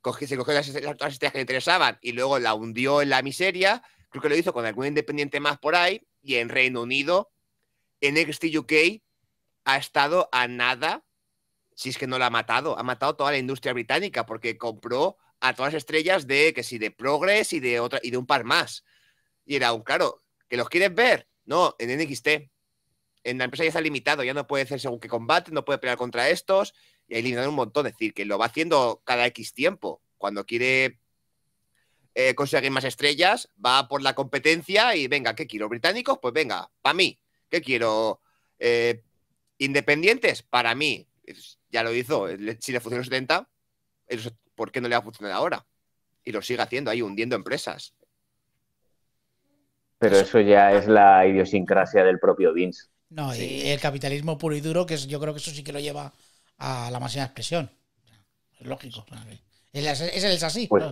cogió, se cogió las, las estrellas que le interesaban y luego la hundió en la miseria. Creo que lo hizo con algún independiente más por ahí y en Reino Unido NXT UK ha estado a nada, si es que no la ha matado, ha matado toda la industria británica porque compró a todas las estrellas de que sí, de Progress y de otra y de un par más. Y era un claro, ¿que los quieres ver? No, en NXT. En la empresa ya está limitado, ya no puede hacer según qué combate, no puede pelear contra estos, y ha limitado un montón. Es decir, que lo va haciendo cada X tiempo. Cuando quiere eh, conseguir más estrellas, va por la competencia y venga, ¿qué quiero? ¿Británicos? Pues venga, para mí. ¿Qué quiero? Eh, ¿Independientes? Para mí, ya lo hizo. Eh, si le funcionó 70, ¿por qué no le va a funcionar ahora? Y lo sigue haciendo ahí, hundiendo empresas. Pero eso ya es la idiosincrasia del propio Vince. No, y el capitalismo puro y duro, que yo creo que eso sí que lo lleva a la máxima expresión. Es lógico. Es, es, así. Pues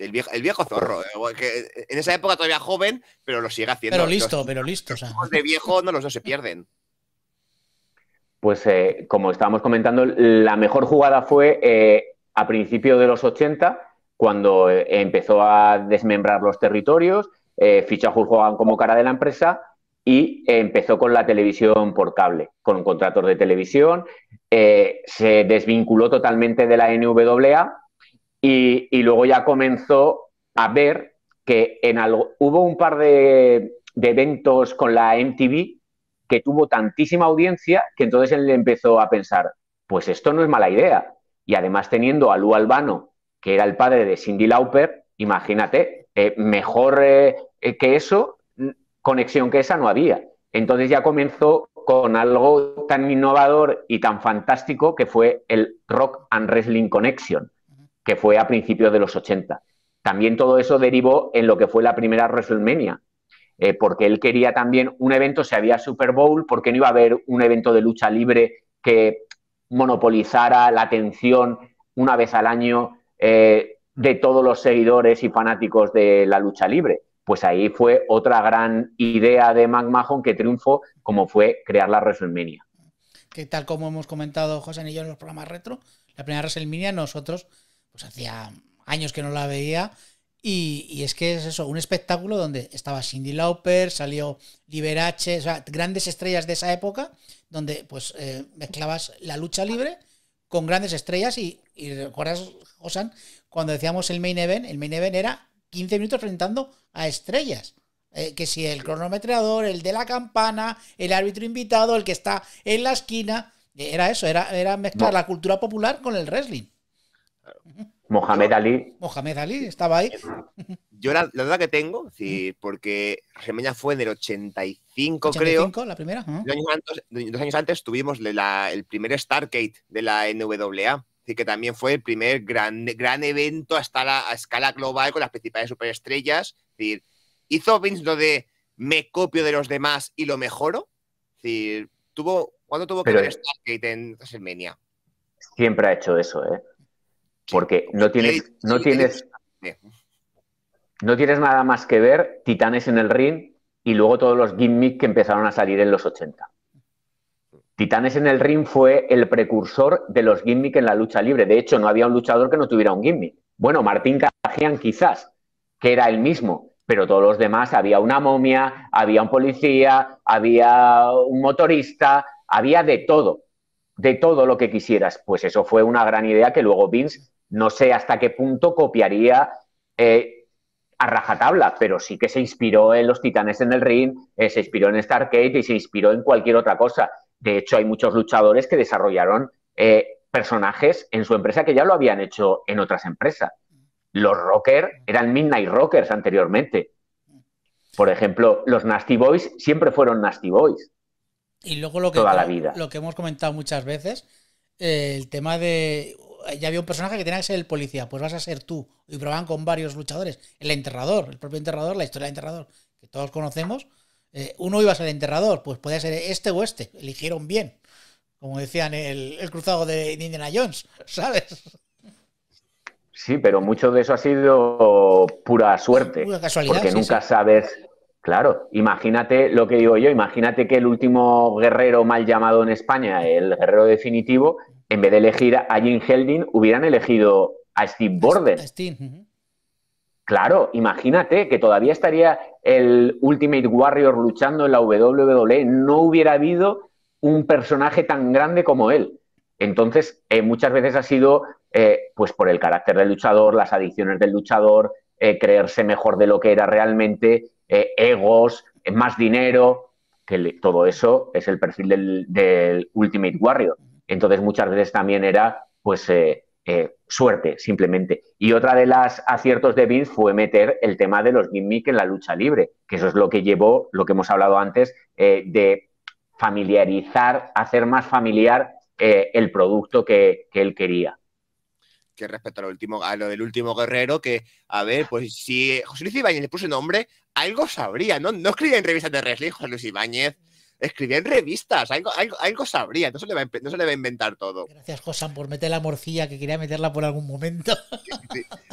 el viejo, zorro. Eh, que eh, en esa época todavía joven, pero lo sigue haciendo. Pero listo, pero listo. de viejo no los dos se pierden. Pues eh, como estábamos comentando, la mejor jugada fue a principios de los 80, cuando empezó a desmembrar los territorios, ficha jugaban como cara de la empresa y empezó con la televisión por cable, con un contratos de televisión, se desvinculó totalmente de la NWA y, luego ya comenzó a ver que en algo, hubo un par de, eventos con la MTV que tuvo tantísima audiencia que entonces él empezó a pensar, pues esto no es mala idea. Y además teniendo a Lu Albano, que era el padre de Cindy Lauper, imagínate, eh, mejor eh, eh, que eso, conexión que esa no había. Entonces ya comenzó con algo tan innovador y tan fantástico que fue el Rock and Wrestling Connection, que fue a principios de los 80. También todo eso derivó en lo que fue la primera WrestleMania, eh, porque él quería también un evento, si había Super Bowl, porque no iba a haber un evento de lucha libre que monopolizara la atención una vez al año eh, de todos los seguidores y fanáticos de la lucha libre? Pues ahí fue otra gran idea de McMahon que triunfó, como fue crear la WrestleMania. Que tal como hemos comentado José y yo en los programas retro, la primera WrestleMania nosotros pues hacía años que no la veía. Y, es que es eso, un espectáculo donde estaba Cindy Lauper, salió Liberace, o sea, grandes estrellas de esa época, donde pues eh, mezclabas la lucha libre con grandes estrellas y, y recuerdas, Josan, cuando decíamos el main event, el main event era 15 minutos enfrentando a estrellas. Eh, que si el cronometrador, el de la campana, el árbitro invitado, el que está en la esquina, era eso, era, era mezclar la cultura popular con el wrestling. Mohamed Ali. Mohamed Ali, estaba ahí. Yo la, la duda que tengo, sí, porque WrestleMania fue en el 85, 85 creo. la primera. Dos, años antes, dos años antes, tuvimos el primer Stargate de la NWA, así que también fue el primer gran, gran evento hasta la, a escala global con las principales superestrellas. Es decir, hizo Vince lo de me copio de los demás y lo mejoro. Es tuvo, ¿cuándo tuvo que ver Stargate en WrestleMania? Siempre ha hecho eso, ¿eh? porque no tienes, no tienes, no tienes nada más que ver Titanes en el Ring y luego todos los gimmicks que empezaron a salir en los 80. Titanes en el Ring fue el precursor de los gimmicks en la lucha libre. De hecho, no había un luchador que no tuviera un gimmick. Bueno, Martín Cajian quizás, que era el mismo, pero todos los demás, había una momia, había un policía, había un motorista, había de todo, de todo lo que quisieras. Pues eso fue una gran idea que luego Vince no sé hasta qué punto copiaría eh, a rajatabla, pero sí que se inspiró en los titanes en el ring, eh, se inspiró en Starcade y se inspiró en cualquier otra cosa. De hecho, hay muchos luchadores que desarrollaron eh, personajes en su empresa que ya lo habían hecho en otras empresas. Los rockers eran Midnight Rockers anteriormente. Por ejemplo, los Nasty Boys siempre fueron Nasty Boys. Y luego lo que, lo que hemos comentado muchas veces, el tema de ya había un personaje que tenía que ser el policía, pues vas a ser tú. Y probaban con varios luchadores. El enterrador, el propio enterrador, la historia del enterrador, que todos conocemos. Eh, uno iba a ser el enterrador, pues podía ser este o este. Eligieron bien. Como decían el, cruzado de Indiana Jones, ¿sabes? Sí, pero mucho de eso ha sido pura suerte. Pura casualidad. Porque nunca sabes. Claro, imagínate lo que digo yo, imagínate que el último guerrero mal llamado en España, el guerrero definitivo, en vez de elegir a Jim Heldin, hubieran elegido a Steve Borden. Claro, imagínate que todavía estaría el Ultimate Warrior luchando en la WWE, no hubiera habido un personaje tan grande como él. Entonces, eh, muchas veces ha sido eh, pues por el carácter del luchador, las adicciones del luchador, eh, creerse mejor de lo que era realmente, egos, más dinero, que todo eso es el perfil del Ultimate Warrior. Entonces muchas veces también era pues eh, eh, suerte simplemente. Y otra de las aciertos de Vince fue meter el tema de los gimmick en la lucha libre, que eso es lo que llevó, lo que hemos hablado antes, eh, de familiarizar, hacer más familiar el producto que, él quería que respecto a lo, último, a lo del último guerrero, que, a ver, pues si José Luis Ibáñez le puso nombre, algo sabría, ¿no? No escribía en revistas de wrestling, José Luis Ibáñez, escribía en revistas, algo, algo, sabría, no se, le va a, inventar todo. Gracias, Josan, por meter la morcilla, que quería meterla por algún momento.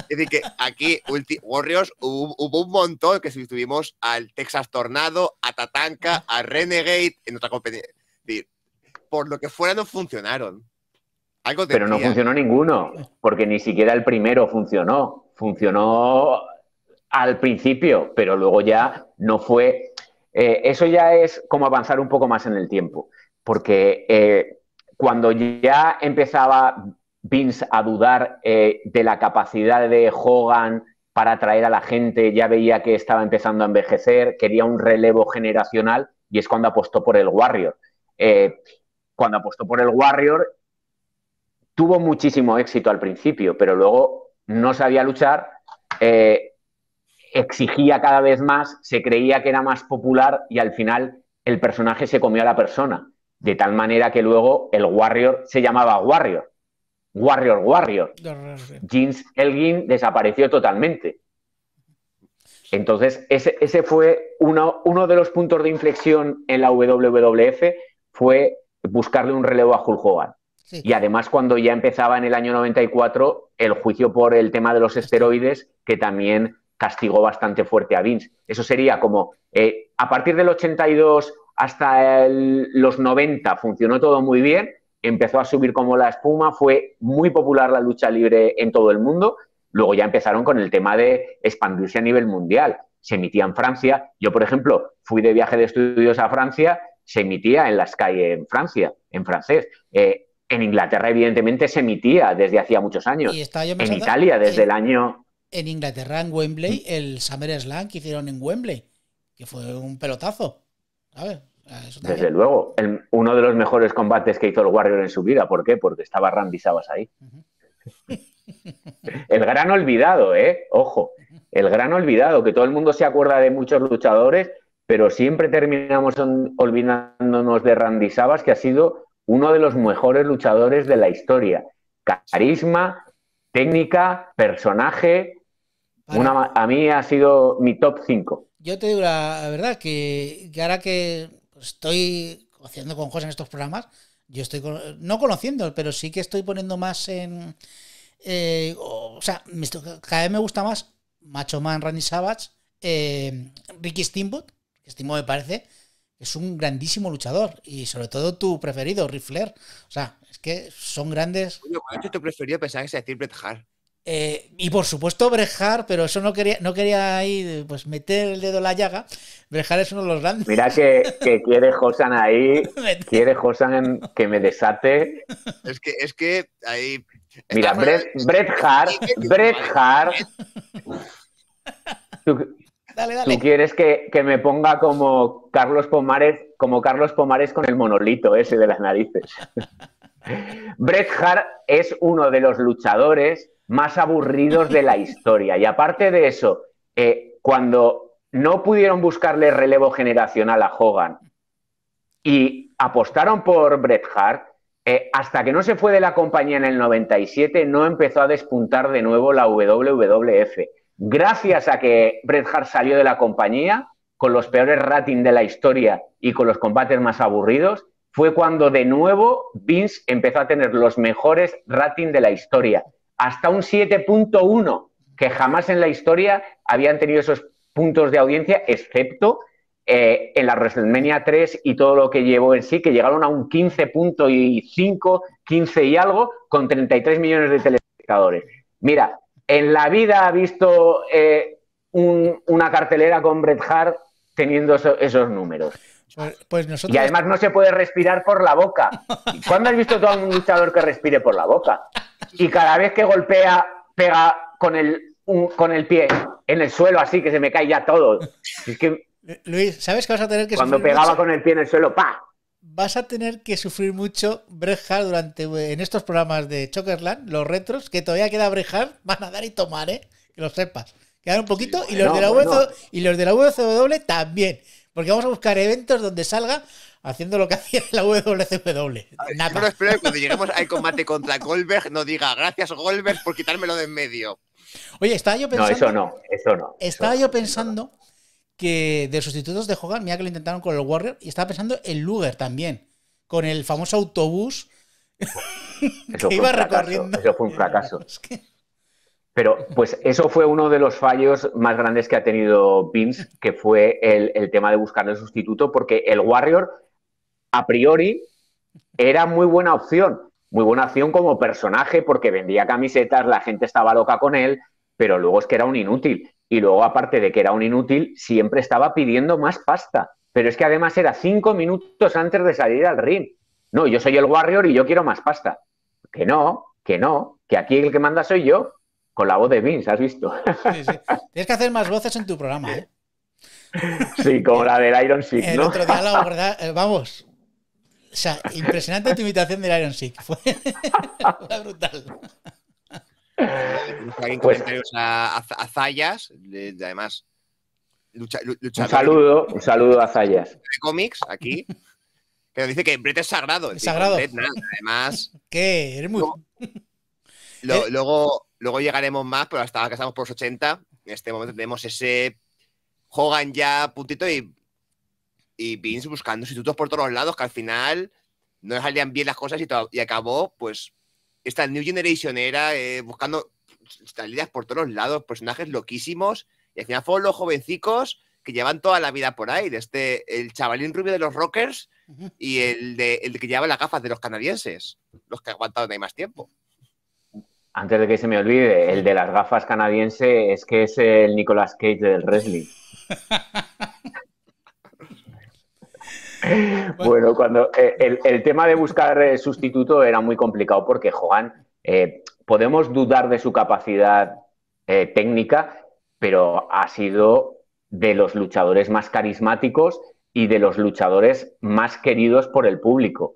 es decir, que aquí, ulti Warriors, hubo, un montón que estuvimos al Texas Tornado, a Tatanka, ah. a Renegade, en otra compañía. Por lo que fuera no funcionaron. Pero no funcionó ninguno, porque ni siquiera el primero funcionó. Funcionó al principio, pero luego ya no fue eh, eso ya es como avanzar un poco más en el tiempo, porque eh, cuando ya empezaba Vince a dudar eh, de la capacidad de Hogan para atraer a la gente, ya veía que estaba empezando a envejecer, quería un relevo generacional y es cuando apostó por el Warrior. cuando apostó por el Warrior, tuvo muchísimo éxito al principio, pero luego no sabía luchar exigía cada vez más, se creía que era más popular y al final el personaje se comió a la persona. De tal manera que luego el Warrior se llamaba Warrior. Warrior Warrior. Jeans Elgin desapareció totalmente. Entonces, ese, fue uno, uno, de los puntos de inflexión en la WWF, fue buscarle un relevo a Hulk Hogan. Y además cuando ya empezaba en el año 94 el juicio por el tema de los esteroides, que también castigó bastante fuerte a Vince. Eso sería como, eh, a partir del 82 hasta los 90 funcionó todo muy bien, empezó a subir como la espuma, fue muy popular la lucha libre en todo el mundo, luego ya empezaron con el tema de expandirse a nivel mundial, se emitía en Francia, yo por ejemplo fui de viaje de estudios a Francia, se emitía en las calles en Francia, en francés. Eh, en Inglaterra, evidentemente, se emitía desde hacía muchos años. en Italia, desde el año en Inglaterra, en Wembley, mm. el Summer Slam que hicieron en Wembley, que fue un pelotazo. ¿sabes? Desde luego, uno de los mejores combates que hizo el Warrior en su vida. ¿Por qué? Porque estaba Randy Sabas ahí. el gran olvidado, ¿eh? Ojo, el gran olvidado, que todo el mundo se acuerda de muchos luchadores, pero siempre terminamos olvidándonos de Randy Sabas, que ha sido uno de los mejores luchadores de la historia. Carisma, técnica, personaje, a mí ha sido mi top 5. Yo te digo la verdad que, ahora que estoy haciendo con José en estos programas, yo estoy no conociendo, pero sí que estoy poniendo más en. Eh, o, sea, cada vez me gusta más Macho Man, Randy Savage, eh, Ricky Steamboat, que Steamboat me parece es un grandísimo luchador y sobre todo tu preferido, Ric O sea, es que son grandes. Yo, hecho, tu preferido pensaba que se decir Bret Hart. Eh, y por supuesto Brejar, pero eso no quería, no quería ahí pues, meter el dedo en la llaga. Hart es uno de los grandes. Mira que, que quiere Josan ahí, quiere Josan que me desate. Es que, es que ahí. Mira, Bret, Hart, Bret Hart. Tú, quieres que, me ponga como Carlos Pomares, como Carlos Pomares con el monolito ese de las narices. Bret Hart es uno de los luchadores más aburridos de la historia. Y aparte de eso, eh, cuando no pudieron buscarle relevo generacional a Hogan y apostaron por Bret Hart, eh, hasta que no se fue de la compañía en el 97 no empezó a despuntar de nuevo la WWF. Gracias a que Bret Hart salió de la compañía con los peores ratings de la historia y con los combates más aburridos, fue cuando de nuevo Vince empezó a tener los mejores ratings de la historia hasta un 7.1, que jamás en la historia habían tenido esos puntos de audiencia, excepto eh, en la WrestleMania 3 y todo lo que llevó en sí, que llegaron a un 15.5, 15 y algo, con 33 millones de telespectadores. Mira, en la vida ha visto eh, una cartelera con Bret Hart teniendo esos números. Pues y además no se puede respirar por la boca. ¿Cuándo has visto a un luchador que respire por la boca? y cada vez que golpea, pega con el, con el pie en el suelo, así que se me cae ya todo. que, eh, Luis, ¿sabes que vas a tener que sufrir Cuando pegaba con el pie en el suelo, ¡pa! Vas a tener que sufrir mucho brejar durante en estos programas de Chokerland, los retros, que todavía queda brejar, van a dar y tomar, ¿eh? Que lo sepas. Quedan un poquito y los, de la no. y los de la también. Porque vamos a buscar eventos donde salga haciendo lo que hacía la WCW. E. no espero que cuando lleguemos al combate contra Goldberg no diga gracias Goldberg por quitármelo de en medio. Oye, estaba yo pensando. No, eso no, eso no. Estaba yo pensando que de sustitutos de Hogan, mira que lo intentaron con el Warrior, y estaba pensando en Luger también, con el famoso autobús que iba recorriendo. Eso fue un fracaso. Pero pues eso fue uno de los fallos más grandes que ha tenido Vince, que fue el, tema de buscar el sustituto, porque el Warrior a priori era muy buena opción. Muy buena opción como personaje porque vendía camisetas, la gente estaba loca con él, pero luego es que era un inútil. Y luego, aparte de que era un inútil, siempre estaba pidiendo más pasta. Pero es que además era cinco minutos antes de salir al ring. No, yo soy el Warrior y yo quiero más pasta. Que no, que no, que aquí el que manda soy yo, con la voz de Vince, ¿has visto? Tienes que hacer más voces en tu programa, ¿eh? Sí, como la del Iron Sheik, ¿no? El otro día la verdad, eh, vamos, o sea, impresionante tu imitación del Iron Sick. Fue, brutal. Pues alguien pues- comentarios a, Zayas, además. un saludo, saludo a Zayas. De cómics, aquí. Que dice que Brett es sagrado. Es sagrado. además. ¿Qué? Eh. Luego, luego, llegaremos más, pero hasta que estamos por los 80, en este momento tenemos ese Hogan ya puntito y y Vince buscando institutos por todos lados, que al final no salían bien las cosas y, y acabó, pues, esta New Generation era eh, buscando salidas por todos lados, personajes loquísimos, y al final fueron los jovencicos que llevan toda la vida por ahí, desde este, el chavalín rubio de los Rockers y el, de, el que llevaba las gafas de los canadienses, los que aguantaron ahí más tiempo. Antes de que se me olvide, el de las gafas canadiense es que es el Nicolas Cage del wrestling. bueno, cuando eh, el, tema de buscar eh, sustituto era muy complicado porque Juan, eh, podemos dudar de su capacidad técnica, pero ha sido de los luchadores más carismáticos y de los luchadores más queridos por el público.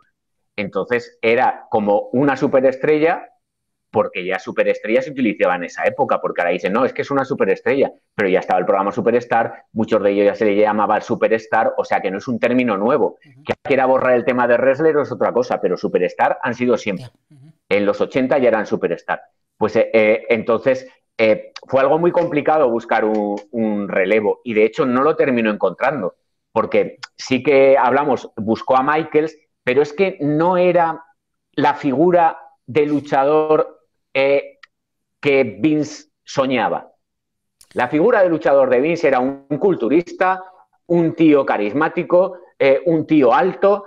Entonces era como una superestrella porque ya superestrellas se utilizaban en esa época, porque ahora dicen, no, es que es una superestrella, pero ya estaba el programa Superstar, muchos de ellos ya se le llamaba Superstar, o sea que no es un término nuevo. Que quiera borrar el tema de wrestler es otra cosa, pero Superstar han sido siempre. En los 80 ya eran Superstar. Pues eh, eh, entonces eh, fue algo muy complicado buscar un, relevo y de hecho no lo terminó encontrando, porque sí que hablamos, buscó a Michaels, pero es que no era la figura de luchador eh, que Vince soñaba. La figura del luchador de Vince era un, culturista, un tío carismático, eh, un tío alto,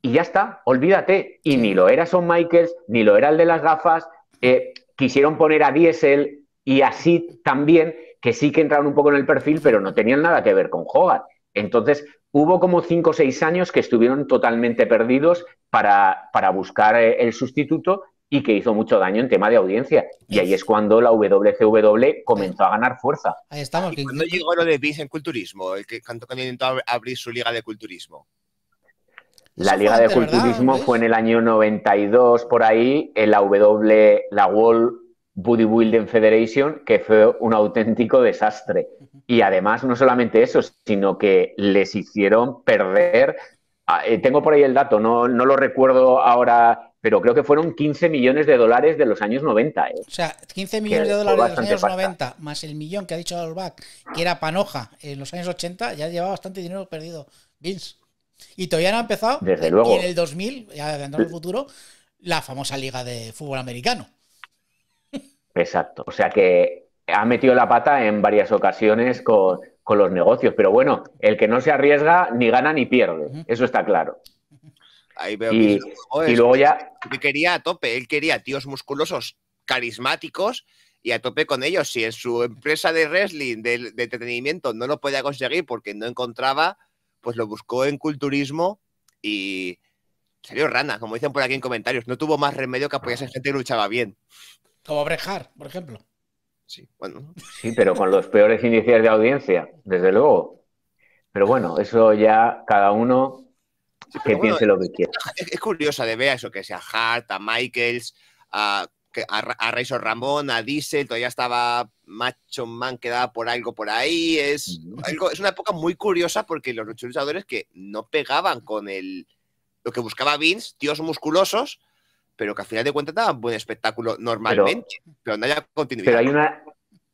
y ya está, olvídate. Y ni lo era Son Michaels, ni lo era el de las gafas. Eh, quisieron poner a Diesel y así también, que sí que entraron un poco en el perfil, pero no tenían nada que ver con Hogan. Entonces, hubo como cinco o seis años que estuvieron totalmente perdidos para buscar el sustituto y que hizo mucho daño en tema de audiencia. Y ahí es cuando la WCW comenzó a ganar fuerza. Ahí estamos. ¿Cuándo llegó lo de Viz en culturismo? El que tanto intentó abrir su liga de culturismo. La Liga de Culturismo fue en el año 92, por ahí, en la W, la World Bodybuilding Federation, que fue un auténtico desastre. Y además, no solamente eso, sino que les hicieron perder. Eh, tengo por ahí el dato, no lo recuerdo ahora pero creo que fueron 15 millones de dólares de los años 90. ¿eh? O sea, 15 millones de dólares de los años 90, más el millón que ha dicho Alback, que era panoja en los años 80, ya llevaba bastante dinero perdido, Vince. Y todavía no ha empezado, Desde en, en el 2000, ya dentro el futuro, la famosa liga de fútbol americano. Exacto, o sea que ha metido la pata en varias ocasiones con, los negocios, pero bueno, el que no se arriesga ni gana ni pierde, eso está claro. Ahí veo y, luego ya. Que quería a tope, él quería tíos musculosos, carismáticos y a tope con ellos. Si en su empresa de wrestling, de, entretenimiento, no lo podía conseguir porque no encontraba, pues lo buscó en culturismo y salió rana, como dicen por aquí en comentarios. No tuvo más remedio que apoyarse en gente que luchaba bien. Como Brejar, por ejemplo. Sí, bueno. Sí, pero con los peores índices de audiencia, desde luego. Pero bueno, eso ya cada uno que piense lo que quiera. Es, curiosa de ver eso, que sea Hart, a Michaels, a, a, Ramón, a Diesel, todavía estaba Macho Man, quedaba por algo por ahí. Es, es una época muy curiosa porque los luchadores que no pegaban con el lo que buscaba Vince, tíos musculosos, pero que al final de cuentas daban buen espectáculo normalmente, pero, no continuidad. Pero hay una,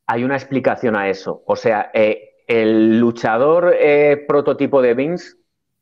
hay una explicación a eso. O sea, eh, el luchador eh, prototipo de Vince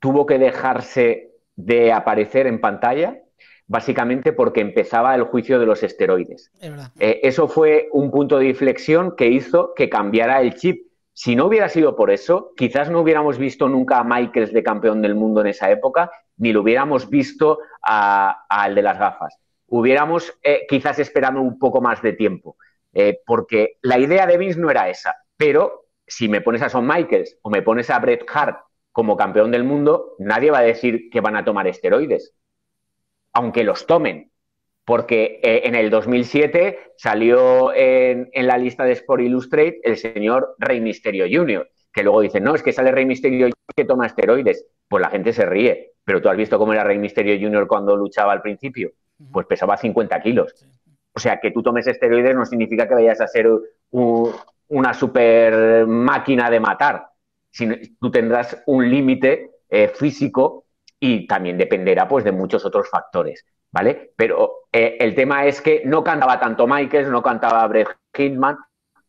tuvo que dejarse de aparecer en pantalla básicamente porque empezaba el juicio de los esteroides. Eh, eso fue un punto de inflexión que hizo que cambiara el chip. Si no hubiera sido por eso, quizás no hubiéramos visto nunca a Michaels de campeón del mundo en esa época, ni lo hubiéramos visto al de las gafas. Hubiéramos eh, quizás esperado un poco más de tiempo, eh, porque la idea de Vince no era esa. Pero si me pones a Son Michaels o me pones a Bret Hart como campeón del mundo, nadie va a decir que van a tomar esteroides, aunque los tomen. Porque eh, en el 2007 salió en, la lista de Sport Illustrated el señor Rey Misterio Jr., que luego dice, no, es que sale Rey Misterio Jr. que toma esteroides. Pues la gente se ríe. Pero tú has visto cómo era Rey Misterio Jr. cuando luchaba al principio. Pues pesaba 50 kilos. O sea, que tú tomes esteroides no significa que vayas a ser una super máquina de matar tú tendrás un límite eh, físico y también dependerá pues de muchos otros factores, ¿vale? Pero eh, el tema es que no cantaba tanto Michael, no cantaba Bret Hindman,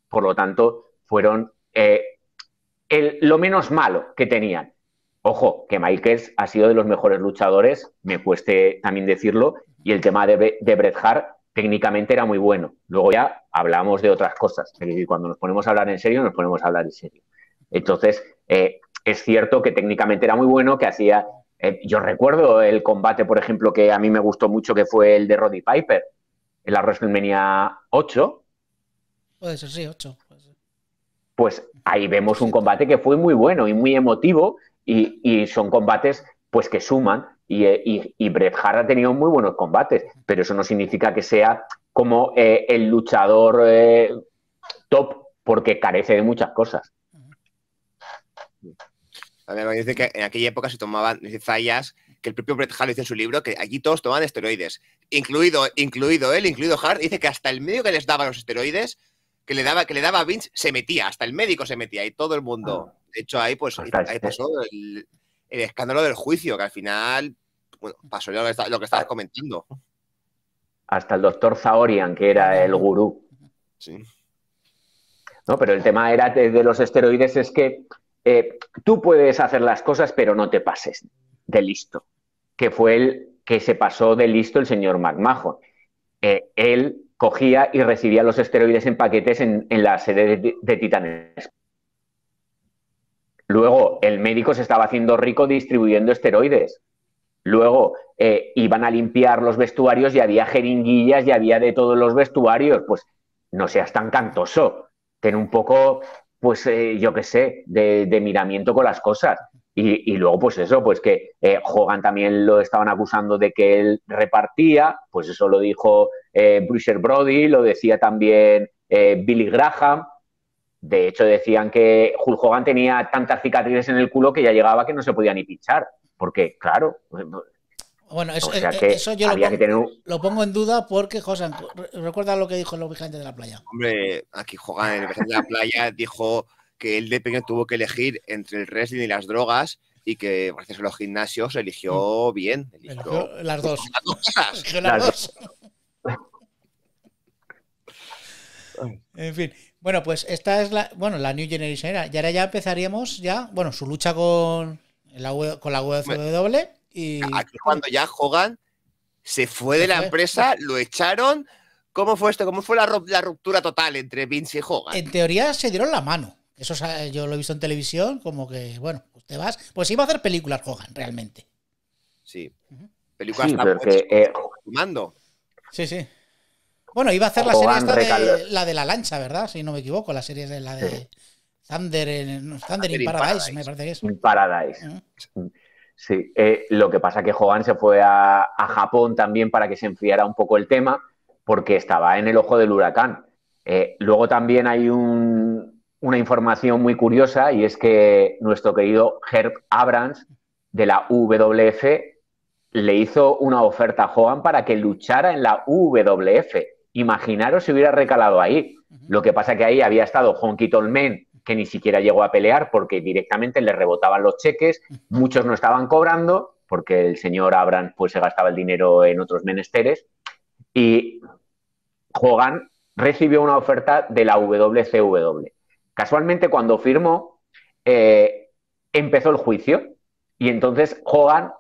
por lo tanto fueron eh, lo menos malo que tenían. Ojo, que Michaels ha sido de los mejores luchadores, me cueste también decirlo, y el tema de, de Bret Hart técnicamente era muy bueno. Luego ya hablamos de otras cosas, es cuando nos ponemos a hablar en serio, nos ponemos a hablar en serio. Entonces, eh, es cierto que técnicamente era muy bueno, que hacía... Eh, yo recuerdo el combate, por ejemplo, que a mí me gustó mucho, que fue el de Roddy Piper, en la WrestleMania 8. Puede ser, sí, 8. Pues ahí vemos un combate que fue muy bueno y muy emotivo y, son combates pues que suman eh, y, y, Bret Hart ha tenido muy buenos combates, pero eso no significa que sea como el luchador top porque carece de muchas cosas dice que en aquella época se tomaban zayas, que el propio Brett Hart dice en su libro que allí todos tomaban esteroides, incluido, incluido él, incluido Hart, dice que hasta el medio que les daba los esteroides, que le daba, que le daba a Vince, se metía, hasta el médico se metía y todo el mundo. Ah. De hecho, ahí pues, pues este. pasó el, escándalo del juicio, que al final pasó lo que, estabas comentando. Hasta el doctor Zaorian, que era el gurú. Sí. No, pero el tema era de los esteroides es que eh, tú puedes hacer las cosas, pero no te pases de listo, que fue el que se pasó de listo el señor McMahon. Eh, él cogía y recibía los esteroides en paquetes en, la sede de, Titanes. Luego, el médico se estaba haciendo rico distribuyendo esteroides. Luego, eh, iban a limpiar los vestuarios y había jeringuillas y había de todos los vestuarios. Pues no seas tan cantoso. Ten un poco pues eh, yo qué sé, de, miramiento con las cosas. Y, luego, pues eso, pues que eh, Hogan también lo estaban acusando de que él repartía, pues eso lo dijo eh, Bruiser Brody, lo decía también eh, Billy Graham. De hecho, decían que Hulk Hogan tenía tantas cicatrices en el culo que ya llegaba que no se podía ni pinchar. Porque, claro, bueno, eso, yo lo, pongo, en duda porque, José, recuerda lo que dijo el vigente de la playa. Hombre, aquí Jogan, el vigente de la playa, dijo que él de pequeño tuvo que elegir entre el wrestling y las drogas y que gracias a los gimnasios eligió bien. las dos. las, dos. en fin. Bueno, pues esta es la, bueno, la New Generation era. Y ahora ya empezaríamos ya, bueno, su lucha con la, con la Aquí cuando ya Hogan se fue de la empresa, lo echaron. ¿Cómo fue esto? ¿Cómo fue la, ruptura total entre Vince y Hogan? En teoría se dieron la mano. Eso yo lo he visto en televisión, como que, bueno, usted vas. Pues iba a hacer películas Hogan, realmente. Sí. Películas sí, porque, eh, Sí, sí. Bueno, iba a hacer la serie esta de, la de la lancha, ¿verdad? Si no me equivoco, la serie de la de Thunder, in, Paradise, me parece que es. Paradise. Sí, eh, lo que pasa que Hogan se fue a, Japón también para que se enfriara un poco el tema, porque estaba en el ojo del huracán. Eh, luego también hay una información muy curiosa y es que nuestro querido Herb Abrams de la WWF, le hizo una oferta a Hogan para que luchara en la WWF. Imaginaros si hubiera recalado ahí. Lo que pasa que ahí había estado Honky Tolmen que ni siquiera llegó a pelear porque directamente le rebotaban los cheques, muchos no estaban cobrando porque el señor Abrams pues se gastaba el dinero en otros menesteres y Hogan recibió una oferta de la WCW. Casualmente cuando firmó eh, empezó el juicio y entonces Hogan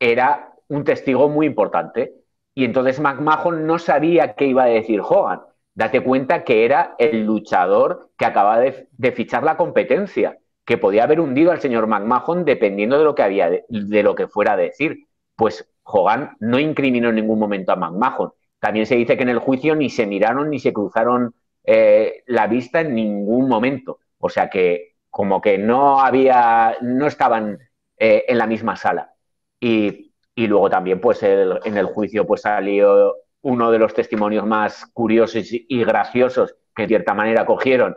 era un testigo muy importante y entonces McMahon no sabía qué iba a decir Hogan Date cuenta que era el luchador que acababa de, fichar la competencia, que podía haber hundido al señor McMahon dependiendo de lo que había de, lo que fuera a decir. Pues Hogan no incriminó en ningún momento a McMahon. También se dice que en el juicio ni se miraron ni se cruzaron eh, la vista en ningún momento. O sea que como que no había, no estaban eh, en la misma sala. Y, luego también, pues en el juicio, pues salió uno de los testimonios más curiosos y graciosos que de cierta manera cogieron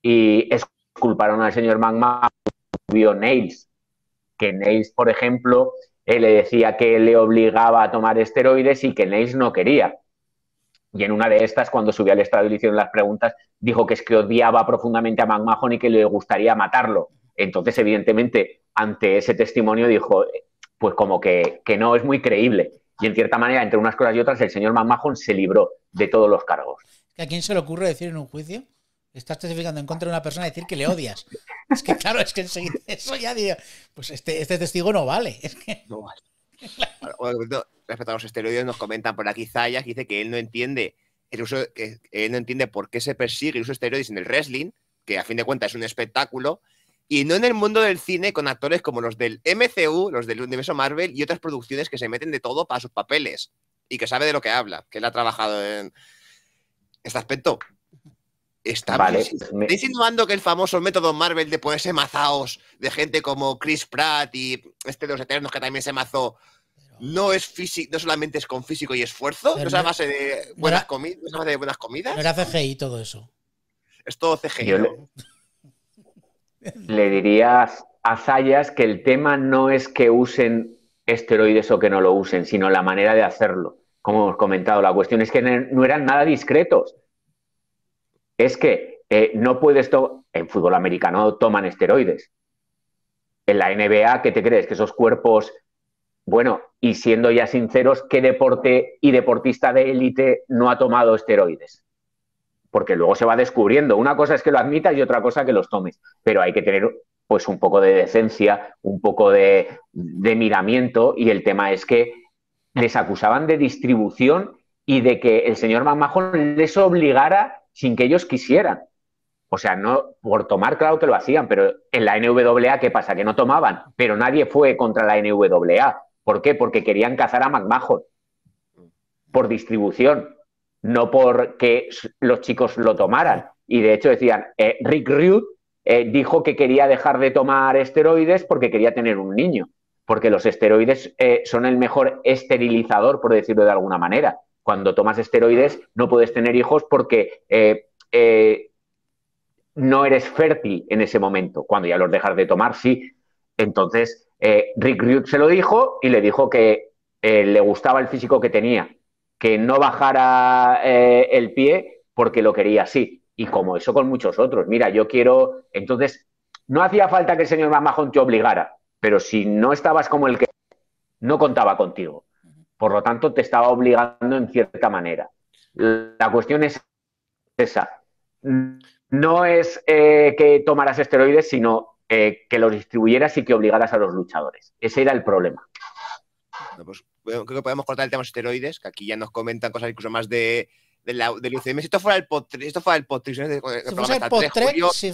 y esculparon al señor McMahon, vio Nails, que Nails, por ejemplo, le decía que le obligaba a tomar esteroides y que Nails no quería. Y en una de estas, cuando subió al estrado y le hicieron las preguntas, dijo que es que odiaba profundamente a McMahon y que le gustaría matarlo. Entonces, evidentemente, ante ese testimonio dijo, eh, pues como que no es muy creíble. Y en cierta manera, entre unas cosas y otras, el señor McMahon se libró de todos los cargos. ¿A quién se le ocurre decir en un juicio? Estás testificando en contra de una persona y decir que le odias. Es que claro, es que enseguida eso ya digo, pues este, este testigo no vale. No vale. respecto a los esteroides, nos comentan por aquí Zaya que dice que él no entiende el que él no entiende por qué se persigue el uso de esteroides en el wrestling, que a fin de cuentas es un espectáculo, y no en el mundo del cine con actores como los del MCU, los del universo Marvel y otras producciones que se meten de todo para sus papeles y que sabe de lo que habla, que él ha trabajado en este aspecto. Está vale, insinuando que el famoso método Marvel de ponerse mazaos de gente como Chris Pratt y este de los Eternos que también se mazó no es físico, no solamente es con físico y esfuerzo, no es a base de buenas, comidas, no de buenas comidas. era CGI todo eso. Es todo CGI. ¿no? le dirías a Zayas que el tema no es que usen esteroides o que no lo usen, sino la manera de hacerlo. Como hemos comentado, la cuestión es que no eran nada discretos. Es que eh, no puedes en fútbol americano toman esteroides. En la NBA, ¿qué te crees? Que esos cuerpos, bueno, y siendo ya sinceros, ¿qué deporte y deportista de élite no ha tomado esteroides? porque luego se va descubriendo. Una cosa es que lo admitas y otra cosa que los tomes, pero hay que tener pues un poco de decencia, un poco de, miramiento y el tema es que les acusaban de distribución y de que el señor McMahon les obligara sin que ellos quisieran. O sea, no por tomar, claro que lo hacían, pero en la NWA, ¿qué pasa? Que no tomaban, pero nadie fue contra la NWA. ¿Por qué? Porque querían cazar a McMahon por distribución no porque los chicos lo tomaran. Y de hecho decían, eh, Rick Rude eh, dijo que quería dejar de tomar esteroides porque quería tener un niño, porque los esteroides eh, son el mejor esterilizador, por decirlo de alguna manera. Cuando tomas esteroides no puedes tener hijos porque no eres fértil en ese momento. Cuando ya los dejas de tomar, sí. Entonces, Rick Rude se lo dijo y le dijo que le gustaba el físico que tenía que no bajara eh, el pie porque lo quería así. Y como eso con muchos otros. Mira, yo quiero. Entonces, no hacía falta que el señor Mamajón te obligara, pero si no estabas como el que no contaba contigo. Por lo tanto, te estaba obligando en cierta manera. La cuestión es esa. No es eh, que tomaras esteroides, sino eh, que los distribuyeras y que obligaras a los luchadores. Ese era el problema. Pues, eh, creo que podemos cortar el tema de los esteroides, que aquí ya nos comentan cosas incluso más de, de la, del UCM. Si esto fuera el post esto fuera el si, fuese el post si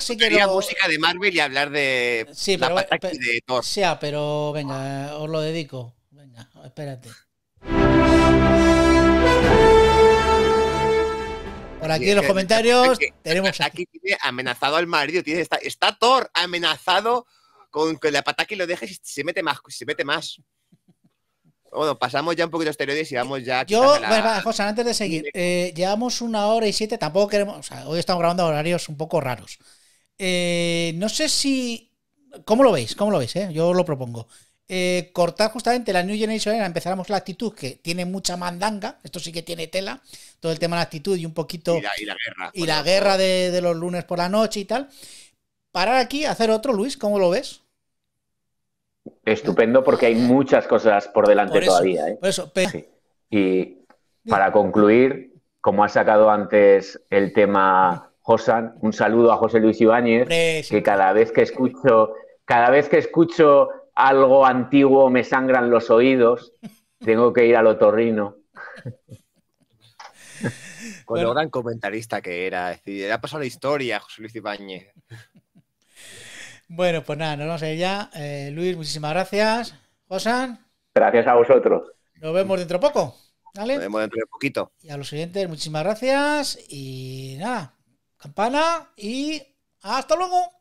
sí que música de Marvel y hablar de sí, de Thor. Sí, ah, pero venga, eh, os lo dedico. Venga, espérate. Por aquí en los comentarios tenemos. Aquí tiene amenazado al marido. Tiene, está, está Thor amenazado con que la pataki que lo deje se mete más. se mete más. Bueno, pasamos ya un poquito de estereotipos y vamos ya. Yo, José, antes de seguir, eh, llevamos una hora y siete, tampoco queremos. O sea, hoy estamos grabando horarios un poco raros. Eh, no sé si. ¿Cómo lo veis? ¿Cómo lo veis? Eh? Yo lo propongo. Eh, cortar justamente la New Generation Era, la actitud que tiene mucha mandanga, esto sí que tiene tela, todo el tema de la actitud y un poquito. Y la, guerra. Y la guerra de, de los lunes por la noche y tal. Parar aquí, hacer otro, Luis, ¿cómo lo ves? estupendo porque hay muchas cosas por delante todavía. ¿eh? Y para concluir, como ha sacado antes el tema Josan, un saludo a José Luis Ibáñez, que cada vez que escucho, cada vez que escucho algo antiguo me sangran los oídos, tengo que ir al otorrino. Con lo gran comentarista que era, es decir, ha pasado la historia, José Luis Ibáñez. Bueno, pues nada, nos vamos a ir ya. Eh, Luis, muchísimas gracias. Josan. Gracias a vosotros. Nos vemos dentro poco. Nos vemos dentro de poquito. Y a los siguientes, muchísimas gracias. Y nada, campana y hasta luego.